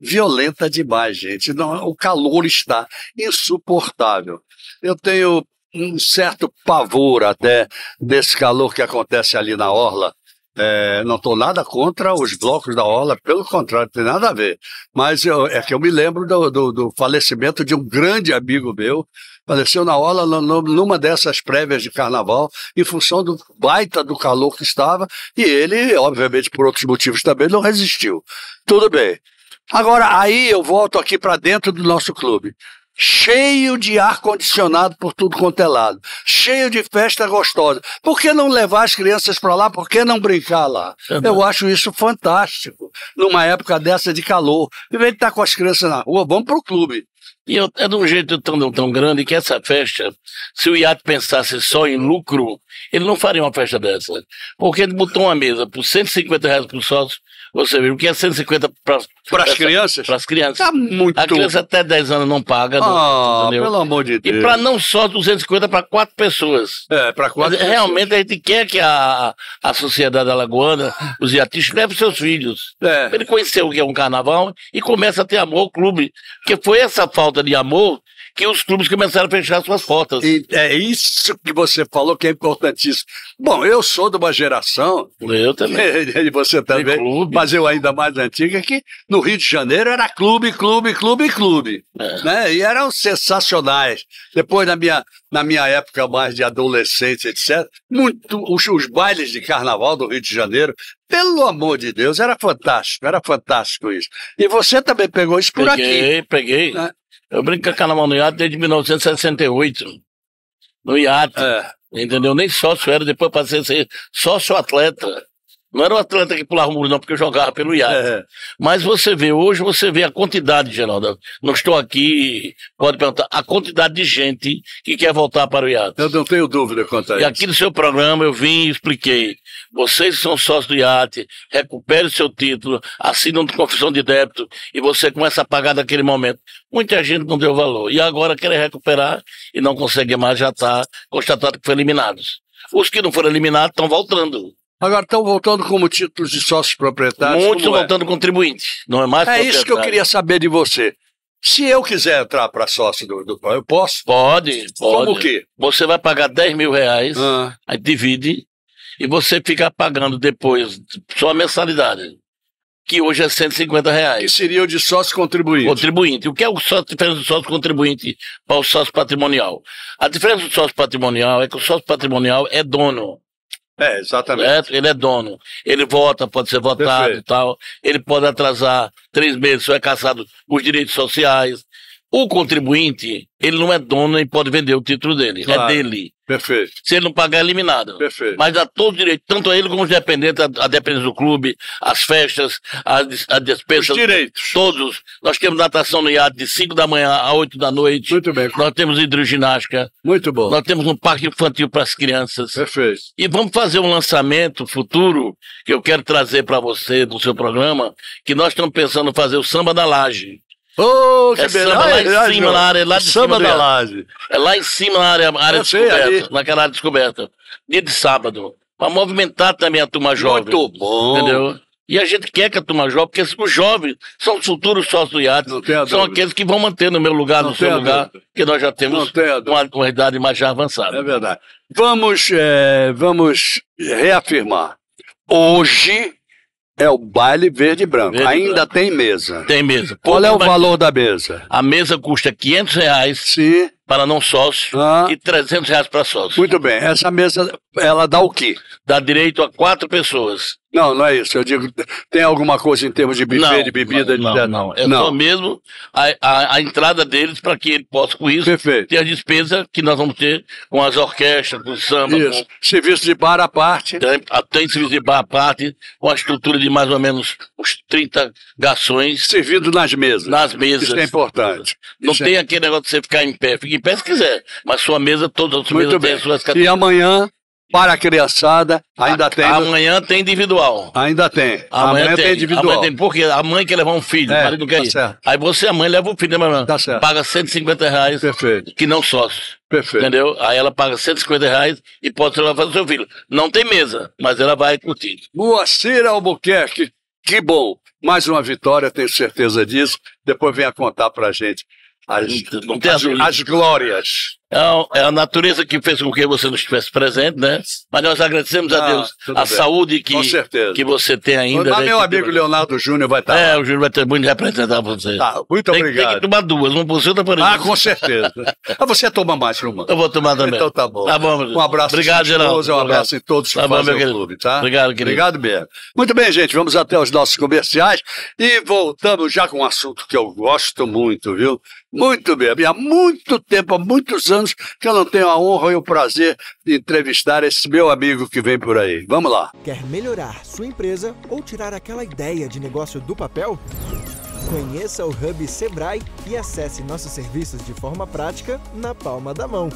violenta demais, gente. Não, o calor está insuportável. Eu tenho um certo pavor até desse calor que acontece ali na orla. É, não estou nada contra os blocos da Orla, pelo contrário, não tem nada a ver. Mas eu, é que eu me lembro do, do, do, falecimento de um grande amigo meu, faleceu na Orla no, numa dessas prévias de carnaval, em função do baita do calor que estava, e ele, obviamente, por outros motivos também, não resistiu. Tudo bem. Agora, aí eu volto aqui para dentro do nosso clube cheio de ar-condicionado por tudo quanto é lado, cheio de festa gostosa. Por que não levar as crianças para lá? Por que não brincar lá? Eu acho isso fantástico, numa época dessa de calor. Em vez de estar tá com as crianças na rua, vamos para o clube. E eu, é de um jeito tão, tão grande que essa festa, se o IAT pensasse só em lucro, ele não faria uma festa dessa. Porque ele botou uma mesa por 150 reais por sócio você viu que é 150 para as crianças? Para as crianças. Tá muito. A criança até 10 anos não paga. Ah, não, pelo amor de Deus. E para não só 250, para quatro pessoas. É, para quatro. Mas, realmente a gente quer que a, a sociedade alagoana, os iatistas, leve seus filhos. É. Ele conheceu o que é um carnaval e começa a ter amor ao clube. Porque foi essa falta de amor que os clubes começaram a fechar suas portas. E é isso que você falou que é importantíssimo. Bom, eu sou de uma geração. Eu também. E você também. Tá clube. Mas eu ainda mais antiga, é que no Rio de Janeiro era clube, clube, clube, clube. É. Né? E eram sensacionais. Depois, na minha, na minha época mais de adolescente, etc., muito, os, os bailes de carnaval do Rio de Janeiro pelo amor de Deus, era fantástico, era fantástico isso. E você também pegou isso por peguei, aqui. Peguei, peguei. Né? Eu brinco com a Calamão no iate desde 1968. No iate. É. Entendeu? Nem sócio era, depois passei a ser sócio atleta. Não era o Atlanta que pulava o muro, não, porque eu jogava pelo iate. É. Mas você vê, hoje você vê a quantidade, Geraldo. Não estou aqui, pode perguntar, a quantidade de gente que quer voltar para o iate. Eu não tenho dúvida quanto a isso. E aqui no seu programa eu vim e expliquei. Vocês são sócios do iate, recupere seu título, assinam confissão de débito e você começa a pagar daquele momento. Muita gente não deu valor. E agora querem recuperar e não conseguem mais, já está constatado que foram eliminados. Os que não foram eliminados estão voltando. Agora estão voltando como títulos de sócios proprietários. Muitos estão é? voltando é? contribuintes, não é mais É isso que eu queria saber de você. Se eu quiser entrar para sócio do, do eu posso? Pode, pode. Como que? Você vai pagar 10 mil reais, ah. aí divide, e você fica pagando depois sua mensalidade, que hoje é 150 reais. Que seria o de sócio contribuinte. Contribuinte. O que é o sócio, a diferença do sócio contribuinte para o sócio patrimonial? A diferença do sócio patrimonial é que o sócio patrimonial é dono. É, exatamente. Né? ele é dono. Ele vota, pode ser votado Perfeito. e tal. Ele pode atrasar três meses, se é caçado os direitos sociais. O contribuinte, ele não é dono e pode vender o título dele. É claro. É dele. Perfeito. Se ele não pagar, é eliminado. Perfeito. Mas dá todo direito, tanto a ele como os dependentes, a, a dependência do clube, as festas, as, as despesas. Os direitos. Todos. Nós temos natação no iate de 5 da manhã a 8 da noite. Muito bem. Nós temos hidroginástica. Muito bom. Nós temos um parque infantil para as crianças. Perfeito. E vamos fazer um lançamento futuro que eu quero trazer para você, do seu programa, que nós estamos pensando fazer o samba da laje. Ô, oh, é samba, lá em cima, na área, lá de é samba cima da laje. É lá em cima, na área, área é descoberta, naquela área descoberta. Dia de sábado. Pra movimentar também a turma jovem. Muito bom. Entendeu? E a gente quer que a turma jovem, porque os jovens são os futuros sócios do IAT, são aqueles que vão manter no meu lugar, Não no seu lugar, dúvida. que nós já temos uma, uma idade mais já avançada. É verdade. Vamos, é, vamos reafirmar. Hoje, é o baile verde e branco. Verde Ainda branco. tem mesa. Tem mesa. Qual é o é valor da mesa? A mesa custa 500 reais. Sim para não sócio ah. e 300 reais para sócio. Muito bem. Essa mesa, ela dá o quê? Dá direito a quatro pessoas. Não, não é isso. Eu digo, tem alguma coisa em termos de buffet, não, de bebida? Não, de... não, É não. só mesmo a, a, a entrada deles para que ele possa, com isso, Perfeito. ter a despesa que nós vamos ter com as orquestras, com o samba. Isso. Com... Serviço de bar à parte. Tem, tem serviço de bar à parte, com a estrutura de mais ou menos uns 30 gações Servido nas mesas. Nas mesas. Isso é importante. Não isso é tem é... aquele negócio de você ficar em pé. Fica em pensa que quiser. Mas sua mesa, todas as mesas têm suas categorias. E amanhã, para a criançada, ainda a, tem. Amanhã tem individual. Ainda tem. Amanhã, amanhã tem, tem, individual. Amanhã tem, porque a mãe quer levar um filho, é, o marido não quer tá ir. Certo. Aí você, a mãe, leva o filho, né, mãe? Tá certo. Paga 150 reais. Perfeito. Que não sócio. Perfeito. Entendeu? Aí ela paga 150 reais e pode levar o seu filho. Não tem mesa, mas ela vai curtir. Moacir Albuquerque, que bom. Mais uma vitória, tenho certeza disso. Depois venha contar pra gente às, às glórias é, é a natureza que fez com que você não estivesse presente, né? Mas nós agradecemos ah, a Deus a bem. saúde que, que você tem ainda. Mas né, meu amigo Leonardo Júnior vai estar. Tá é, lá. o Júnior vai ter muito representar você. Tá, muito tem, obrigado. Tem que tomar duas, uma por cima outra por Ah, com certeza. ah, você é toma mais, Romano. Eu vou tomar também. Então tá bom. Tá bom. Um abraço obrigado, esposa, um abraço em todos que tá fazem o clube, tá? Obrigado, querido. Obrigado mesmo. Muito bem, gente, vamos até os nossos comerciais e voltamos já com um assunto que eu gosto muito, viu? Muito bem. há muito tempo, há muitos anos anos, que eu não tenho a honra e o prazer de entrevistar esse meu amigo que vem por aí. Vamos lá. Quer melhorar sua empresa ou tirar aquela ideia de negócio do papel? Conheça o Hub Sebrae e acesse nossos serviços de forma prática na palma da mão.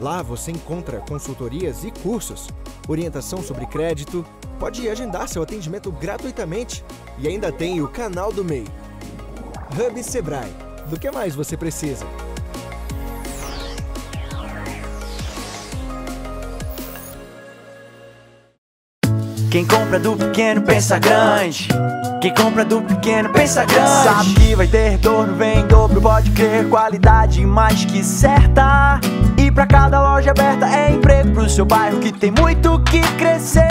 Lá você encontra consultorias e cursos, orientação sobre crédito, pode agendar seu atendimento gratuitamente e ainda tem o canal do MEI. Hub Sebrae. Do que mais você precisa? Quem compra do pequeno pensa grande. Quem compra do pequeno pensa grande. Sabe que vai ter retorno, vem dobro, pode crer. Qualidade mais que certa. E pra cada loja aberta é emprego pro seu bairro que tem muito que crescer.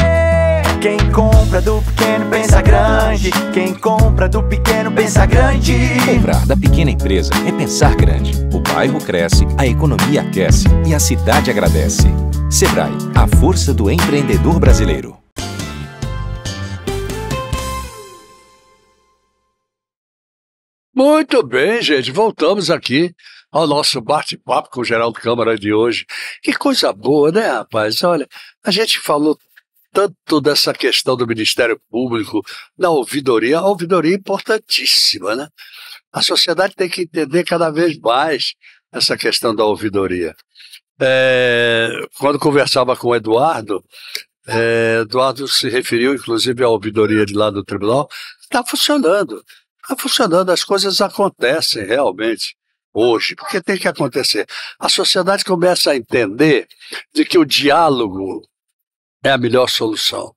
Quem compra do pequeno pensa grande. Quem compra do pequeno pensa grande. Comprar da pequena empresa é pensar grande. O bairro cresce, a economia aquece e a cidade agradece. Sebrae, a força do empreendedor brasileiro. Muito bem, gente. Voltamos aqui ao nosso bate-papo com o Geraldo Câmara de hoje. Que coisa boa, né, rapaz? Olha, a gente falou tanto dessa questão do Ministério Público, da ouvidoria. A ouvidoria é importantíssima, né? A sociedade tem que entender cada vez mais essa questão da ouvidoria. É, quando conversava com o Eduardo, é, Eduardo se referiu, inclusive, à ouvidoria de lá do tribunal, está funcionando está funcionando, as coisas acontecem realmente hoje, porque tem que acontecer. A sociedade começa a entender de que o diálogo é a melhor solução.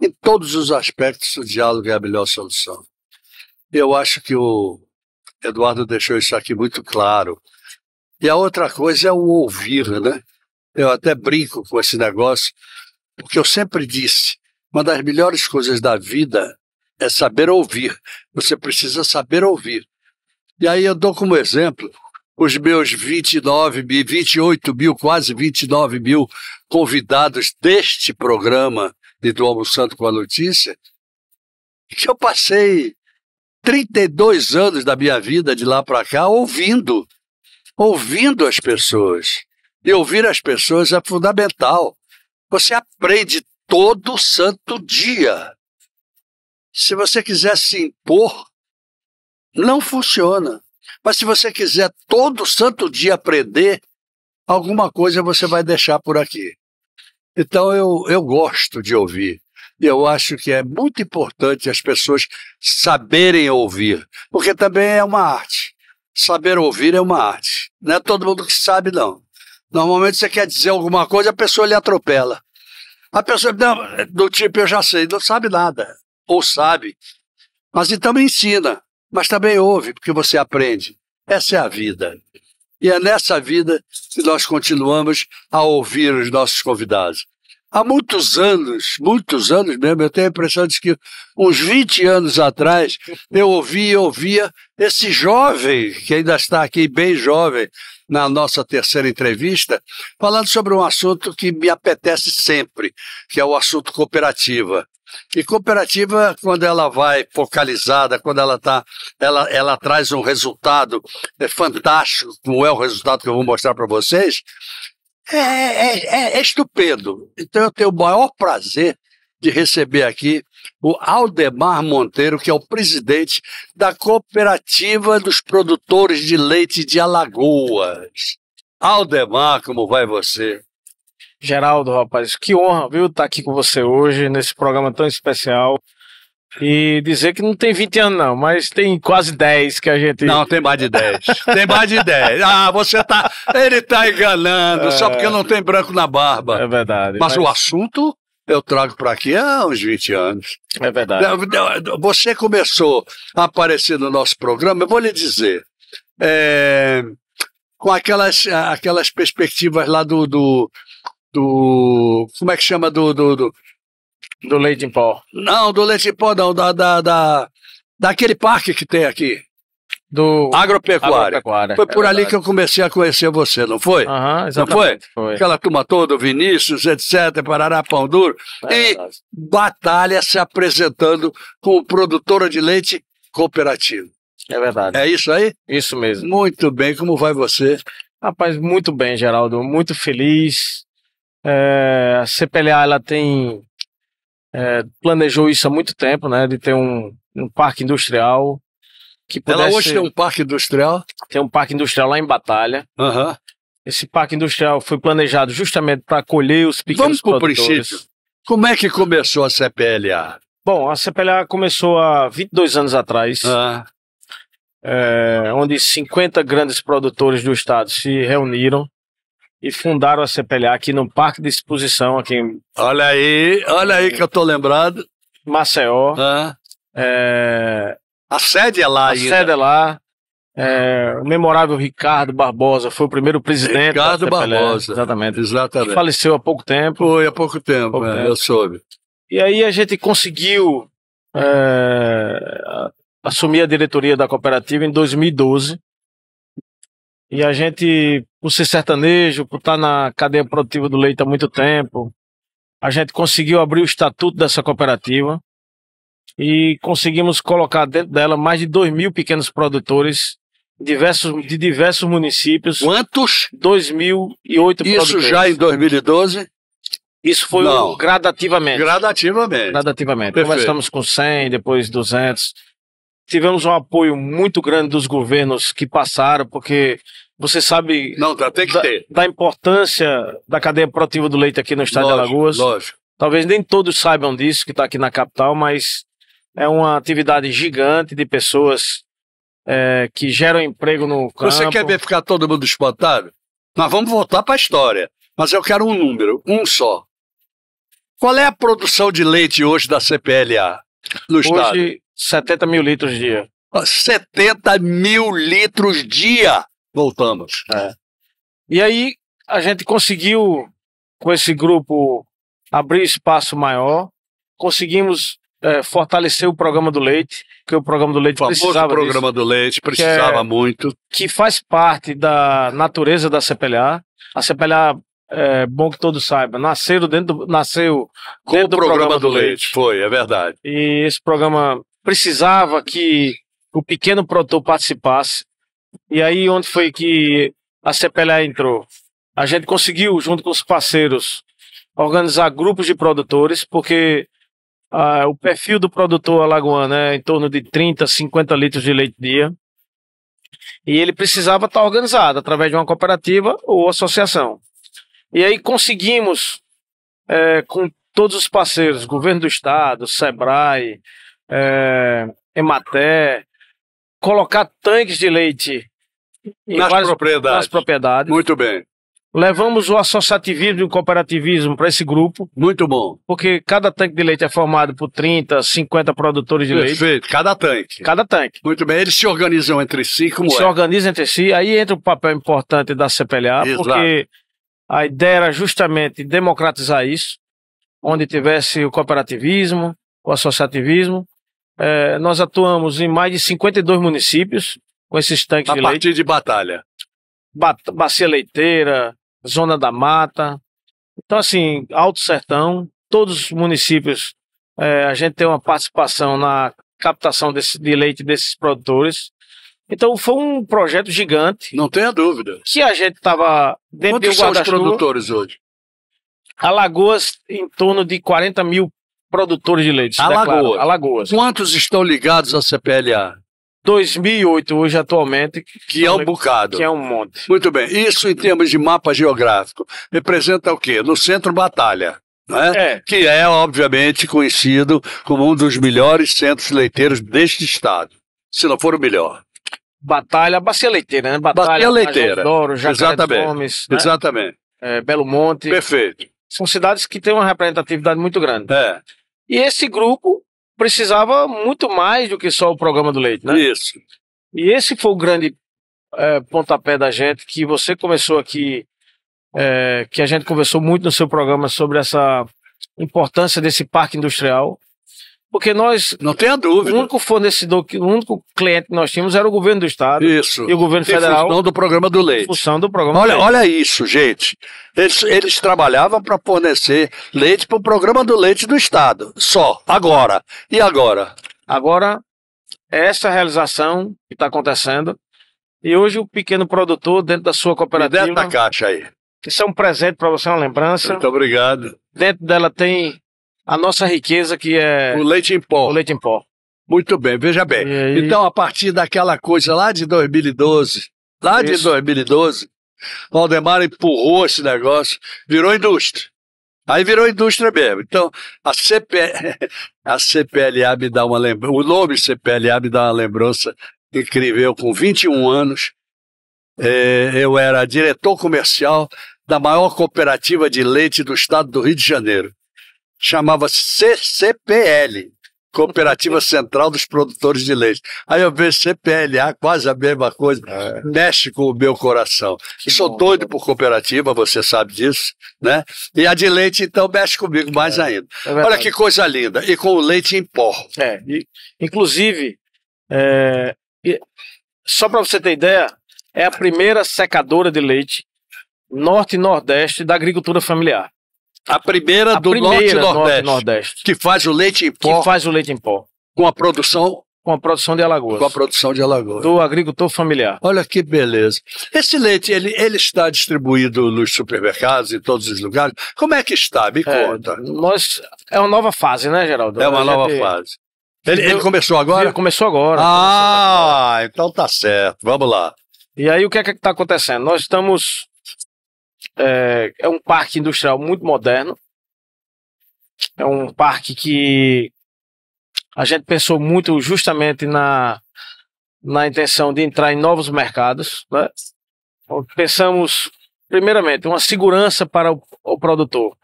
Em todos os aspectos, o diálogo é a melhor solução. Eu acho que o Eduardo deixou isso aqui muito claro. E a outra coisa é o ouvir, né? Eu até brinco com esse negócio, porque eu sempre disse, uma das melhores coisas da vida é saber ouvir. Você precisa saber ouvir. E aí eu dou como exemplo os meus 29 mil, 28 mil, quase 29 mil convidados deste programa e do Santo com a Notícia, que eu passei 32 anos da minha vida de lá para cá ouvindo, ouvindo as pessoas. E ouvir as pessoas é fundamental. Você aprende todo santo dia. Se você quiser se impor, não funciona. Mas se você quiser todo santo dia aprender, alguma coisa você vai deixar por aqui. Então eu, eu gosto de ouvir. Eu acho que é muito importante as pessoas saberem ouvir, porque também é uma arte. Saber ouvir é uma arte. Não é todo mundo que sabe, não. Normalmente você quer dizer alguma coisa, a pessoa lhe atropela. A pessoa, não, do tipo, eu já sei, não sabe nada ou sabe, mas então ensina, mas também ouve, porque você aprende. Essa é a vida. E é nessa vida que nós continuamos a ouvir os nossos convidados. Há muitos anos, muitos anos mesmo, eu tenho a impressão de que uns 20 anos atrás, eu ouvia, ouvia esse jovem, que ainda está aqui bem jovem, na nossa terceira entrevista, falando sobre um assunto que me apetece sempre, que é o assunto cooperativa. E cooperativa, quando ela vai focalizada, quando ela tá, ela, ela traz um resultado é, fantástico, como é o resultado que eu vou mostrar para vocês, é, é, é, é, estupendo. Então eu tenho o maior prazer de receber aqui o Aldemar Monteiro, que é o presidente da Cooperativa dos Produtores de Leite de Alagoas. Aldemar, como vai você? Geraldo, rapaz, que honra, viu, estar tá aqui com você hoje nesse programa tão especial. E dizer que não tem 20 anos, não, mas tem quase 10 que a gente. Não, tem mais de 10. tem mais de 10. Ah, você tá. Ele tá enganando, é... só porque não tem branco na barba. É verdade. Mas, mas... o assunto eu trago para aqui há uns 20 anos. É verdade. Você começou a aparecer no nosso programa, eu vou lhe dizer. É, com aquelas, aquelas perspectivas lá do, do do. Como é que chama? Do. Do, do, do leite em pó. Não, do leite em pó, não. Da, da, da, daquele parque que tem aqui. Do agropecuário. agropecuário foi por é ali que eu comecei a conhecer você, não foi? Uhum, não foi? foi? Aquela turma toda, Vinícius, etc., Parará, Pão Duro. É e verdade. Batalha se apresentando como produtora de leite cooperativo. É verdade. É isso aí? Isso mesmo. Muito bem, como vai você? Rapaz, muito bem, Geraldo. Muito feliz é, a CPLA ela tem é, planejou isso há muito tempo, né? De ter um, um parque industrial que pudesse. Ela hoje tem um parque industrial? Tem um parque industrial lá em Batalha. Uhum. Esse parque industrial foi planejado justamente para acolher os pequenos Vamos para o princípio. Como é que começou a CPLA? Bom, a CPLA começou há 22 anos atrás, ah. é, onde 50 grandes produtores do estado se reuniram e fundaram a CPLA aqui no Parque de Exposição. Aqui em... Olha aí, olha aí que eu tô lembrado. Maceió. Ah. É... A sede é lá a ainda. A sede é lá. É, o memorável Ricardo Barbosa foi o primeiro presidente. Ricardo Barbosa. Exatamente. Exatamente. faleceu há pouco tempo. Foi há pouco tempo, pouco é, tempo. eu soube. E aí a gente conseguiu é, assumir a diretoria da cooperativa em 2012. E a gente, por ser sertanejo, por estar tá na cadeia produtiva do leite há muito tempo, a gente conseguiu abrir o estatuto dessa cooperativa e conseguimos colocar dentro dela mais de 2 mil pequenos produtores diversos, de diversos municípios. Quantos? 2008 Isso produtores. já em 2012? Isso foi gradativamente. Gradativamente. Gradativamente. Perfeito. Começamos com 100, depois 200. Tivemos um apoio muito grande dos governos que passaram, porque você sabe não, tá, tem que da, ter. da importância da cadeia produtiva do leite aqui no estado lógico, de Alagoas. Lógico. Talvez nem todos saibam disso, que está aqui na capital, mas é uma atividade gigante de pessoas é, que geram emprego no campo. Você quer ver ficar todo mundo espantado? Nós vamos voltar para a história, mas eu quero um número, um só. Qual é a produção de leite hoje da CPLA no hoje, estado? Hoje, 70 mil litros dia. 70 mil litros dia. Voltamos. Né? É. E aí a gente conseguiu, com esse grupo, abrir espaço maior, conseguimos é, fortalecer o programa do leite, que o programa do leite o precisava. O programa disso, do leite precisava que é, muito. Que faz parte da natureza da CPLA. A CPLA é bom que todos saibam, nasceu dentro do, nasceu Com o do programa, programa do, do leite, leite. Foi, é verdade. E esse programa precisava que o pequeno produtor participasse, e aí, onde foi que a CPLA entrou? A gente conseguiu, junto com os parceiros, organizar grupos de produtores, porque ah, o perfil do produtor alagoano é em torno de 30, 50 litros de leite dia. E ele precisava estar organizado através de uma cooperativa ou associação. E aí conseguimos, é, com todos os parceiros, governo do estado, SEBRAE, é, colocar tanques de leite nas, várias, propriedades. nas propriedades. Muito bem. Levamos o associativismo e o cooperativismo para esse grupo. Muito bom. Porque cada tanque de leite é formado por 30, 50 produtores de Perfeito. leite. Perfeito, cada tanque. Cada tanque. Muito bem, eles se organizam entre si, como é? Se organizam entre si, aí entra o papel importante da CPLA, Exato. porque a ideia era justamente democratizar isso, onde tivesse o cooperativismo, o associativismo, é, nós atuamos em mais de 52 municípios com esses tanques A de leite. A partir de batalha. Ba bacia leiteira, zona da mata. Então, assim, Alto Sertão, todos os municípios, é, a gente tem uma participação na captação desse, de leite desses produtores. Então foi um projeto gigante. Não tenha dúvida. Que a gente estava dentro Quantos do guarda-chuva. são os produtores hoje? Alagoas, em torno de 40 mil produtores de leite. Alagoas. Alagoas. Quantos estão ligados à CPLA? 2008 hoje atualmente. Que é um bocado. Que é um monte. Muito bem. Isso em termos de mapa geográfico representa o quê? No centro batalha. né? É. Que é, obviamente, conhecido como um dos melhores centros leiteiros deste estado, se não for o melhor. Batalha, bacia leiteira, né? Batalha, bacia leiteira. Adoro Exatamente. Gomes, né? Exatamente. É, Belo Monte. Perfeito. São cidades que têm uma representatividade muito grande. É. E esse grupo precisava muito mais do que só o programa do leite, né? Isso. E esse foi o grande é, pontapé da gente, que você começou aqui, é, que a gente conversou muito no seu programa sobre essa importância desse parque industrial, porque nós. Não tenha dúvida. O único fornecedor, o único cliente que nós tínhamos era o governo do Estado. Isso. E o governo federal. Em função do programa do leite. Em função do programa olha, do leite. Olha isso, gente. Eles, eles trabalhavam para fornecer leite para o programa do leite do Estado. Só. Agora. E agora? Agora, é essa realização que está acontecendo. E hoje o pequeno produtor, dentro da sua cooperativa. E dentro da caixa aí. Isso é um presente para você, uma lembrança. Muito obrigado. Dentro dela tem a nossa riqueza que é. O leite em pó. O leite em pó. Muito bem, veja bem. Aí... Então, a partir daquela coisa lá de 2012, lá Isso. de 2012, Valdemar empurrou esse negócio, virou indústria. Aí virou indústria mesmo. Então, a, CP... a CPLA me dá uma lembrança, o nome CPLA me dá uma lembrança incrível. Eu, com 21 anos, eh, eu era diretor comercial da maior cooperativa de leite do estado do Rio de Janeiro chamava CCPL, Cooperativa Central dos Produtores de Leite. Aí eu vejo CPLA, quase a mesma coisa, é. mexe com o meu coração. Que sou bom, doido por cooperativa, você sabe disso, né? E a de leite, então, mexe comigo mais é. ainda. É Olha que coisa linda, e com o leite em pó. É, e, inclusive, é, e, só para você ter ideia, é a primeira secadora de leite norte e nordeste da agricultura familiar. A primeira a do primeira, norte, nordeste, norte Nordeste. Que faz o leite em pó. Que faz o leite em pó. Com a produção com a produção de Alagoas. Com a produção de Alagoas. Do agricultor familiar. Olha que beleza. Esse leite, ele, ele está distribuído nos supermercados, em todos os lugares. Como é que está? Me é, conta. Nós, é uma nova fase, né, Geraldo? É uma nova gente... fase. Ele, ele, começou agora? Ele começou agora. Ah, começou agora. então tá certo. Vamos lá. E aí, o que é que está acontecendo? Nós estamos é, é um parque industrial muito moderno. É um parque que a gente pensou muito justamente na, na intenção de entrar em novos mercados. Né? Pensamos, primeiramente, uma segurança para o, o produtor.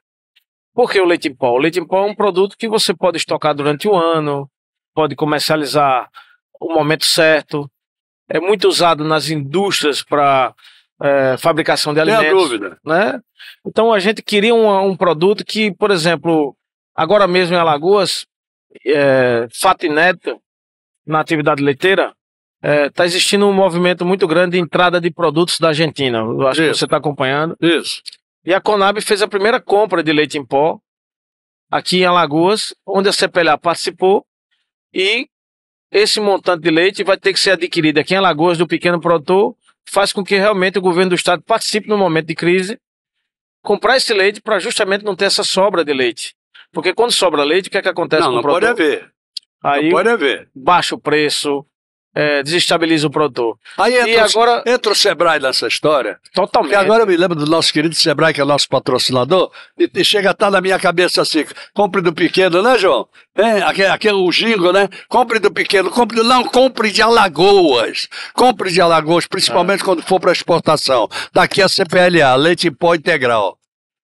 Por que o leite em pó? O leite em pó é um produto que você pode estocar durante o ano, pode comercializar o momento certo. É muito usado nas indústrias para é, fabricação de alimentos. Sem dúvida. Né? Então a gente queria um, um, produto que, por exemplo, agora mesmo em Alagoas, é, Fatineta, na atividade leiteira, está é, tá existindo um movimento muito grande de entrada de produtos da Argentina. Eu acho Isso. que você está acompanhando. Isso. E a Conab fez a primeira compra de leite em pó aqui em Alagoas, onde a CPLA participou, e esse montante de leite vai ter que ser adquirido aqui em Alagoas do pequeno produtor faz com que realmente o governo do estado participe no momento de crise, comprar esse leite para justamente não ter essa sobra de leite. Porque quando sobra leite, o que é que acontece não, com o produto? Não, pode haver. Aí não pode haver. Baixa o preço, é, desestabiliza o produtor. Aí entra, e agora... entra o Sebrae nessa história. Totalmente. E agora eu me lembro do nosso querido Sebrae, que é o nosso patrocinador, e, e chega a estar na minha cabeça assim: compre do pequeno, né, João? É, aquele, aquele jingo, né? Compre do pequeno, compre, não, compre de Alagoas. Compre de Alagoas, principalmente é. quando for para exportação. Daqui é a CPLA, leite em pó integral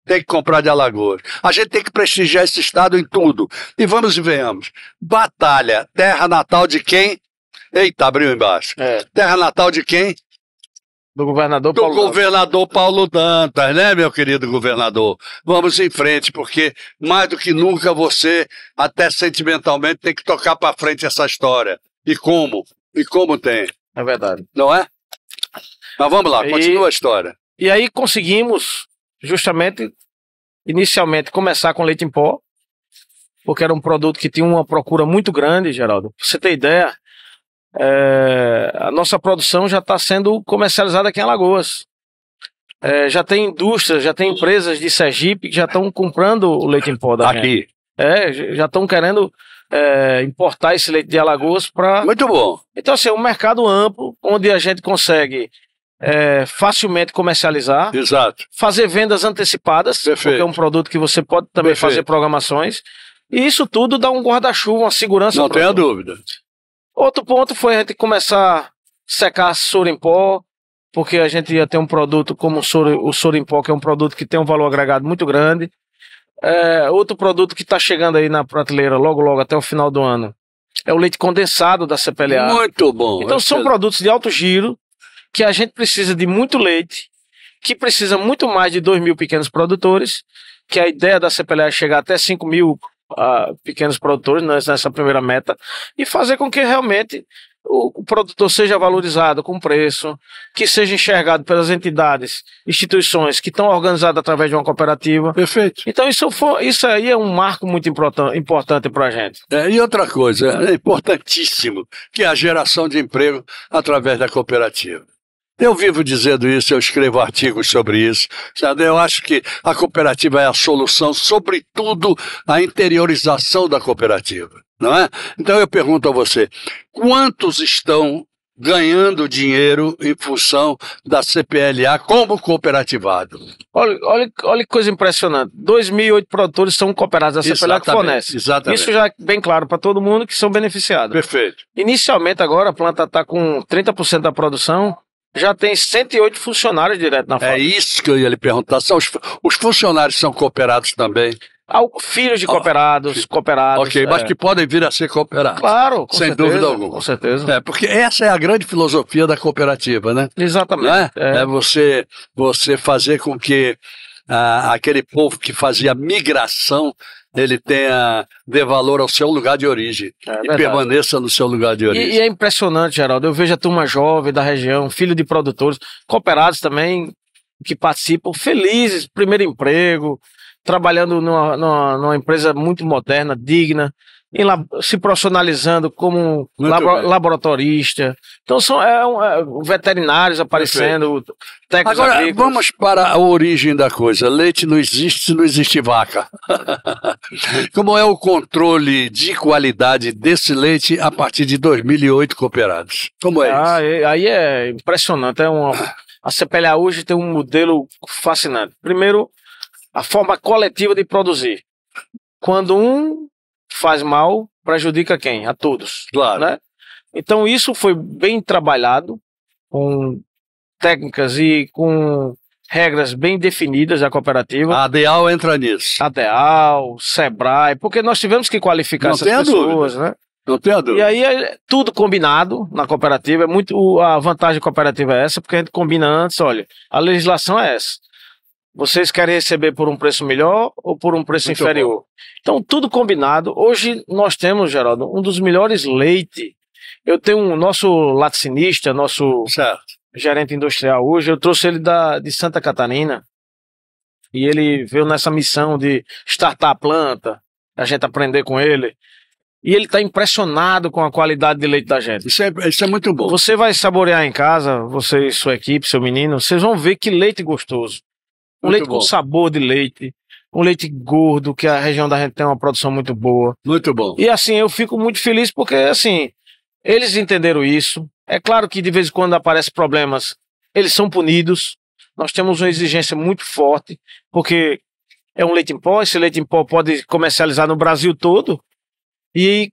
tem que comprar de Alagoas. A gente tem que prestigiar esse estado em tudo. E vamos e venhamos. Batalha, terra natal de quem Eita, abriu embaixo. É. Terra natal de quem? Do governador Do Paulo governador Dantas. Paulo Dantas, né, meu querido governador? Vamos em frente, porque mais do que nunca você, até sentimentalmente, tem que tocar para frente essa história. E como? E como tem? É verdade. Não é? Mas vamos lá, e, continua a história. E aí conseguimos, justamente, inicialmente, começar com leite em pó, porque era um produto que tinha uma procura muito grande, Geraldo. Pra você ter ideia, é, a nossa produção já está sendo comercializada aqui em Alagoas. É, já tem indústrias, já tem empresas de Sergipe que já estão comprando o leite em pó da Aqui. Gente. É, já estão querendo é, importar esse leite de Alagoas para. Muito bom. Então, assim, é um mercado amplo, onde a gente consegue é, facilmente comercializar. Exato. Fazer vendas antecipadas, Perfeito. porque é um produto que você pode também Perfeito. fazer programações. E isso tudo dá um guarda-chuva, uma segurança. Não tenha dúvida. Outro ponto foi a gente começar a secar soro em pó, porque a gente ia ter um produto como o soro, o soro em pó, que é um produto que tem um valor agregado muito grande. É, outro produto que está chegando aí na prateleira logo, logo, até o final do ano, é o leite condensado da CPLA. Muito bom. Então são sei. produtos de alto giro, que a gente precisa de muito leite, que precisa muito mais de 2 mil pequenos produtores, que a ideia da CPLA é chegar até 5 mil a pequenos produtores né, nessa primeira meta e fazer com que realmente o produtor seja valorizado com preço, que seja enxergado pelas entidades, instituições que estão organizadas através de uma cooperativa. Perfeito. Então, isso, for, isso aí é um marco muito importante para a gente. É, e outra coisa, é importantíssimo, que é a geração de emprego através da cooperativa. Eu vivo dizendo isso, eu escrevo artigos sobre isso. Eu acho que a cooperativa é a solução, sobretudo a interiorização da cooperativa, não é? Então eu pergunto a você, quantos estão ganhando dinheiro em função da CPLA como cooperativado. Olha, olha, olha que coisa impressionante. 2.008 produtores são cooperados da CPLA exatamente, que fornece. Exatamente. Isso já é bem claro para todo mundo que são beneficiados. Perfeito. Inicialmente agora a planta está com 30% da produção já tem 108 funcionários direto na é fábrica. É isso que eu ia lhe perguntar. São os, os funcionários são cooperados também? Ao, ah, filhos de ah, cooperados, cooperados. Ok, é. mas que podem vir a ser cooperados. Claro, sem certeza, dúvida alguma. Com certeza. É, porque essa é a grande filosofia da cooperativa, né? Exatamente. É? É. é, você, você fazer com que ah, aquele povo que fazia migração ele tenha dê valor ao seu lugar de origem é e permaneça no seu lugar de origem. E, e, é impressionante, Geraldo. Eu vejo a turma jovem da região, filho de produtores, cooperados também, que participam, felizes, primeiro emprego, trabalhando numa, numa, numa empresa muito moderna, digna, se profissionalizando como labo, laboratorista. Então são é, um, é, veterinários aparecendo, Perfeito. técnicos Agora, agrícolas. vamos para a origem da coisa. Leite não existe se não existe vaca. como é o controle de qualidade desse leite a partir de 2008 cooperados? Como é ah, isso? É, aí é impressionante. É uma, a CPLA hoje tem um modelo fascinante. Primeiro, a forma coletiva de produzir. Quando um faz mal, prejudica quem? A todos. Claro. Né? Então isso foi bem trabalhado com técnicas e com regras bem definidas da cooperativa. A ADEAL entra nisso. ADEAL, SEBRAE, porque nós tivemos que qualificar Não essas pessoas, dúvida. né? Não a dúvida. E aí é tudo combinado na cooperativa, é muito a vantagem cooperativa é essa, porque a gente combina antes, olha, a legislação é essa. Vocês querem receber por um preço melhor ou por um preço Muito inferior? Bom. Então, tudo combinado. Hoje nós temos, Geraldo, um dos melhores leite. Eu tenho um nosso laticinista, nosso certo. gerente industrial hoje, eu trouxe ele da, de Santa Catarina. E ele veio nessa missão de startar a planta, a gente aprender com ele e ele está impressionado com a qualidade de leite da gente. Isso é, isso é, muito bom. Você vai saborear em casa, você e sua equipe, seu menino, vocês vão ver que leite gostoso um leite bom. com sabor de leite, um leite gordo, que a região da gente tem uma produção muito boa. Muito bom. E assim, eu fico muito feliz porque, assim, eles entenderam isso. É claro que de vez em quando aparecem problemas, eles são punidos. Nós temos uma exigência muito forte, porque é um leite em pó, esse leite em pó pode comercializar no Brasil todo. E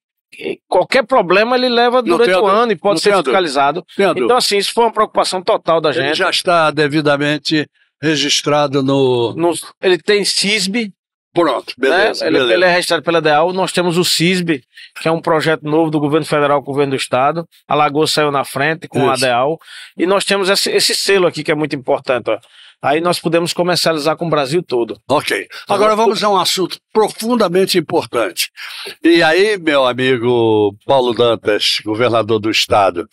qualquer problema ele leva durante o ano e pode ser fiscalizado. Então, assim, isso foi uma preocupação total da gente. Ele já está devidamente registrado no... no ele tem CISB, Pronto, né? beleza, né? ele, beleza. ele, é registrado pela DEAL. Nós temos o CISB, que é um projeto novo do governo federal com o governo do estado. A Lagoa saiu na frente com Isso. a DEAL. E nós temos esse, esse selo aqui que é muito importante. Ó. Aí nós podemos comercializar com o Brasil todo. Ok. Agora vamos a um assunto profundamente importante. E aí, meu amigo Paulo Dantas, governador do estado,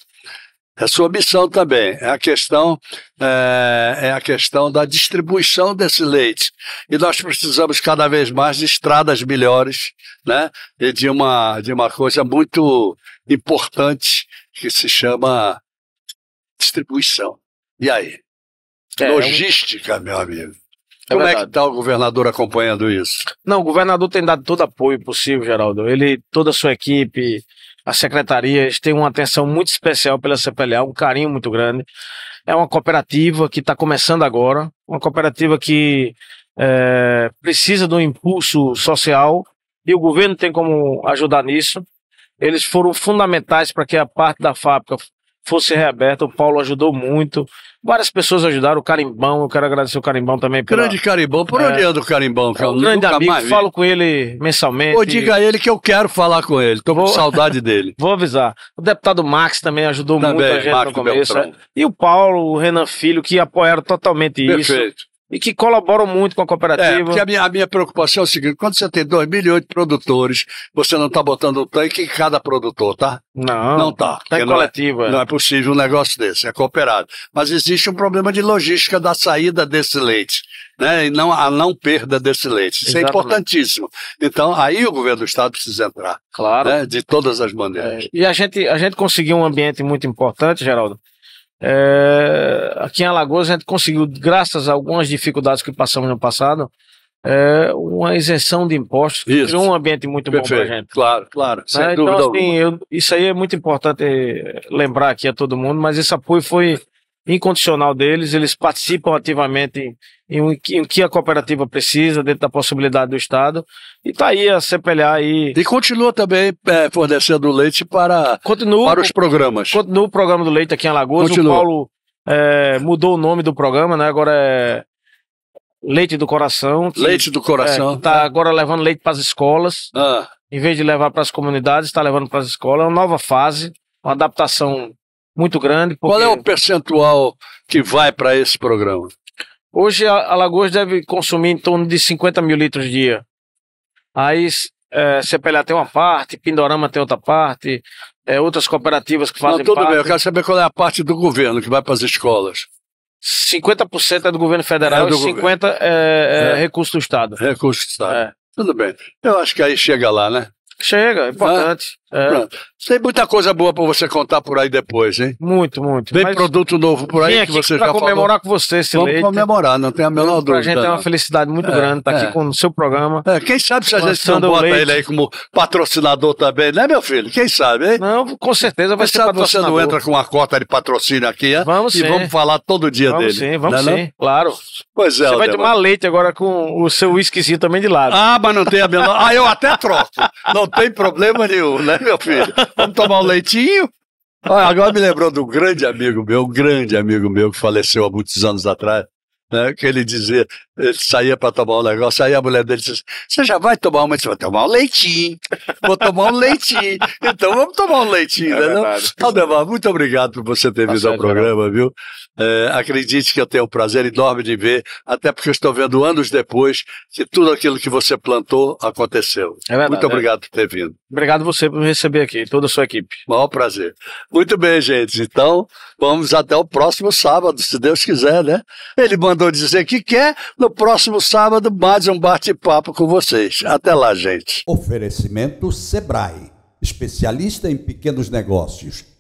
é sua missão também. É a questão é, é, a questão da distribuição desse leite. E nós precisamos cada vez mais de estradas melhores, né? E de uma de uma coisa muito importante que se chama distribuição. E aí? Logística, é, é um... meu amigo. É Como é, é que está o governador acompanhando isso? Não, o governador tem dado todo apoio possível, Geraldo. Ele, toda a sua equipe, as secretarias têm uma atenção muito especial pela CPLA, é um carinho muito grande. É uma cooperativa que está começando agora, uma cooperativa que é, precisa de um impulso social e o governo tem como ajudar nisso. Eles foram fundamentais para que a parte da fábrica fosse reaberta. O Paulo ajudou muito. Várias pessoas ajudaram. O Carimbão, eu quero agradecer o Carimbão também. Pela... Grande Carimbão. Por onde é, anda o Carimbão? Cara? É um grande amigo, falo com ele mensalmente. Ou diga a ele que eu quero falar com ele. Tô com saudade dele. Vou avisar. O deputado Max também ajudou também, muito a gente Max no começo. Beltrão. É. E o Paulo, o Renan Filho, que apoiaram totalmente Perfeito. isso e que colaboram muito com a cooperativa. É, porque a minha, a minha preocupação é o seguinte: quando você tem 2.008 produtores, você não está botando o tanque em cada produtor, tá? Não. Não tá. Está em coletiva. Não é-, é, não é possível um negócio desse, é cooperado. Mas existe um problema de logística da saída desse leite né, e não, a não perda desse leite. Isso é Exatamente. é importantíssimo. Então, aí o governo do Estado precisa entrar. Claro. Né, de todas as maneiras. É, e a gente, a gente conseguiu um ambiente muito importante, Geraldo, é, aqui em Alagoas a gente conseguiu, graças a algumas dificuldades que passamos no passado, é, uma isenção de impostos, isso. criou um ambiente muito Perfeito. bom para a gente. Claro, claro, sem é, então, dúvida então, assim, eu, isso aí é muito importante lembrar aqui a todo mundo, mas esse apoio foi incondicional deles, eles participam ativamente em, o em que a cooperativa precisa, dentro da possibilidade do Estado, e está aí a CPLA aí. E continua também é, fornecendo leite para, continua, para os programas. Continua o programa do leite aqui em Alagoas. Continua. O Paulo é, mudou o nome do programa, né? Agora é Leite do Coração. Que, leite do é, Coração. Está é, agora levando leite para as escolas. Ah. Em vez de levar para as comunidades, está levando para as escolas. É uma nova fase, uma adaptação muito grande. Qual é o percentual que vai para esse programa? Hoje a Alagoas deve consumir em torno de 50 mil litros dia. Aí é, CPLA tem uma parte, Pindorama tem outra parte, é, outras cooperativas que fazem Não, tudo parte. bem, eu quero saber qual é a parte do governo que vai para as escolas. 50% é do governo federal é do e 50% governo. É, é, é, recurso do Estado. Recurso do Estado. É. Tudo bem. Eu acho que aí chega lá, né? Chega, é importante. É. Tem muita coisa boa para você contar por aí depois, hein? Muito, muito. Tem produto novo por aí que você já falou. Vamos comemorar com você, esse Vamos leite. comemorar, não tem a menor pra dúvida. Pra gente é uma felicidade muito é, grande estar tá é. aqui com o seu programa. É, quem sabe se a gente não bota leite. ele aí como patrocinador também, né, meu filho? Quem sabe, hein? Não, com certeza vai quem ser sabe você não entra com uma cota de patrocínio aqui, Vamos sim. E vamos falar todo dia vamos dele. Vamos sim, né, vamos não sim, não? claro. Pois é, Você vai tomar leite agora com o seu whiskyzinho também de lado. Ah, mas não tem a menor... Ah, eu até troco. Não tem problema nenhum, né? meu filho? Vamos tomar um leitinho? Olha, agora me lembrou do grande amigo meu, um grande amigo meu que faleceu há muitos anos atrás, né, que ele dizia, ele saía para tomar um negócio, aí a mulher dele disse: assim, Você já vai tomar uma? Ele disse: Vou tomar um leitinho. Vou tomar um leitinho. então vamos tomar um leitinho, é né? Verdade. Aldemar, muito obrigado por você ter tá vindo ao programa, viu? É, acredite que eu tenho o prazer enorme de ver, até porque eu estou vendo anos depois que tudo aquilo que você plantou aconteceu. É verdade, muito né? obrigado por ter vindo. Obrigado você por me receber aqui, toda a sua equipe. Maior prazer. Muito bem, gente. Então, vamos até o próximo sábado, se Deus quiser, né? Ele mandou dizer que quer, não no próximo sábado, mais um bate-papo com vocês. Até lá, gente. Oferecimento Sebrae, especialista em pequenos negócios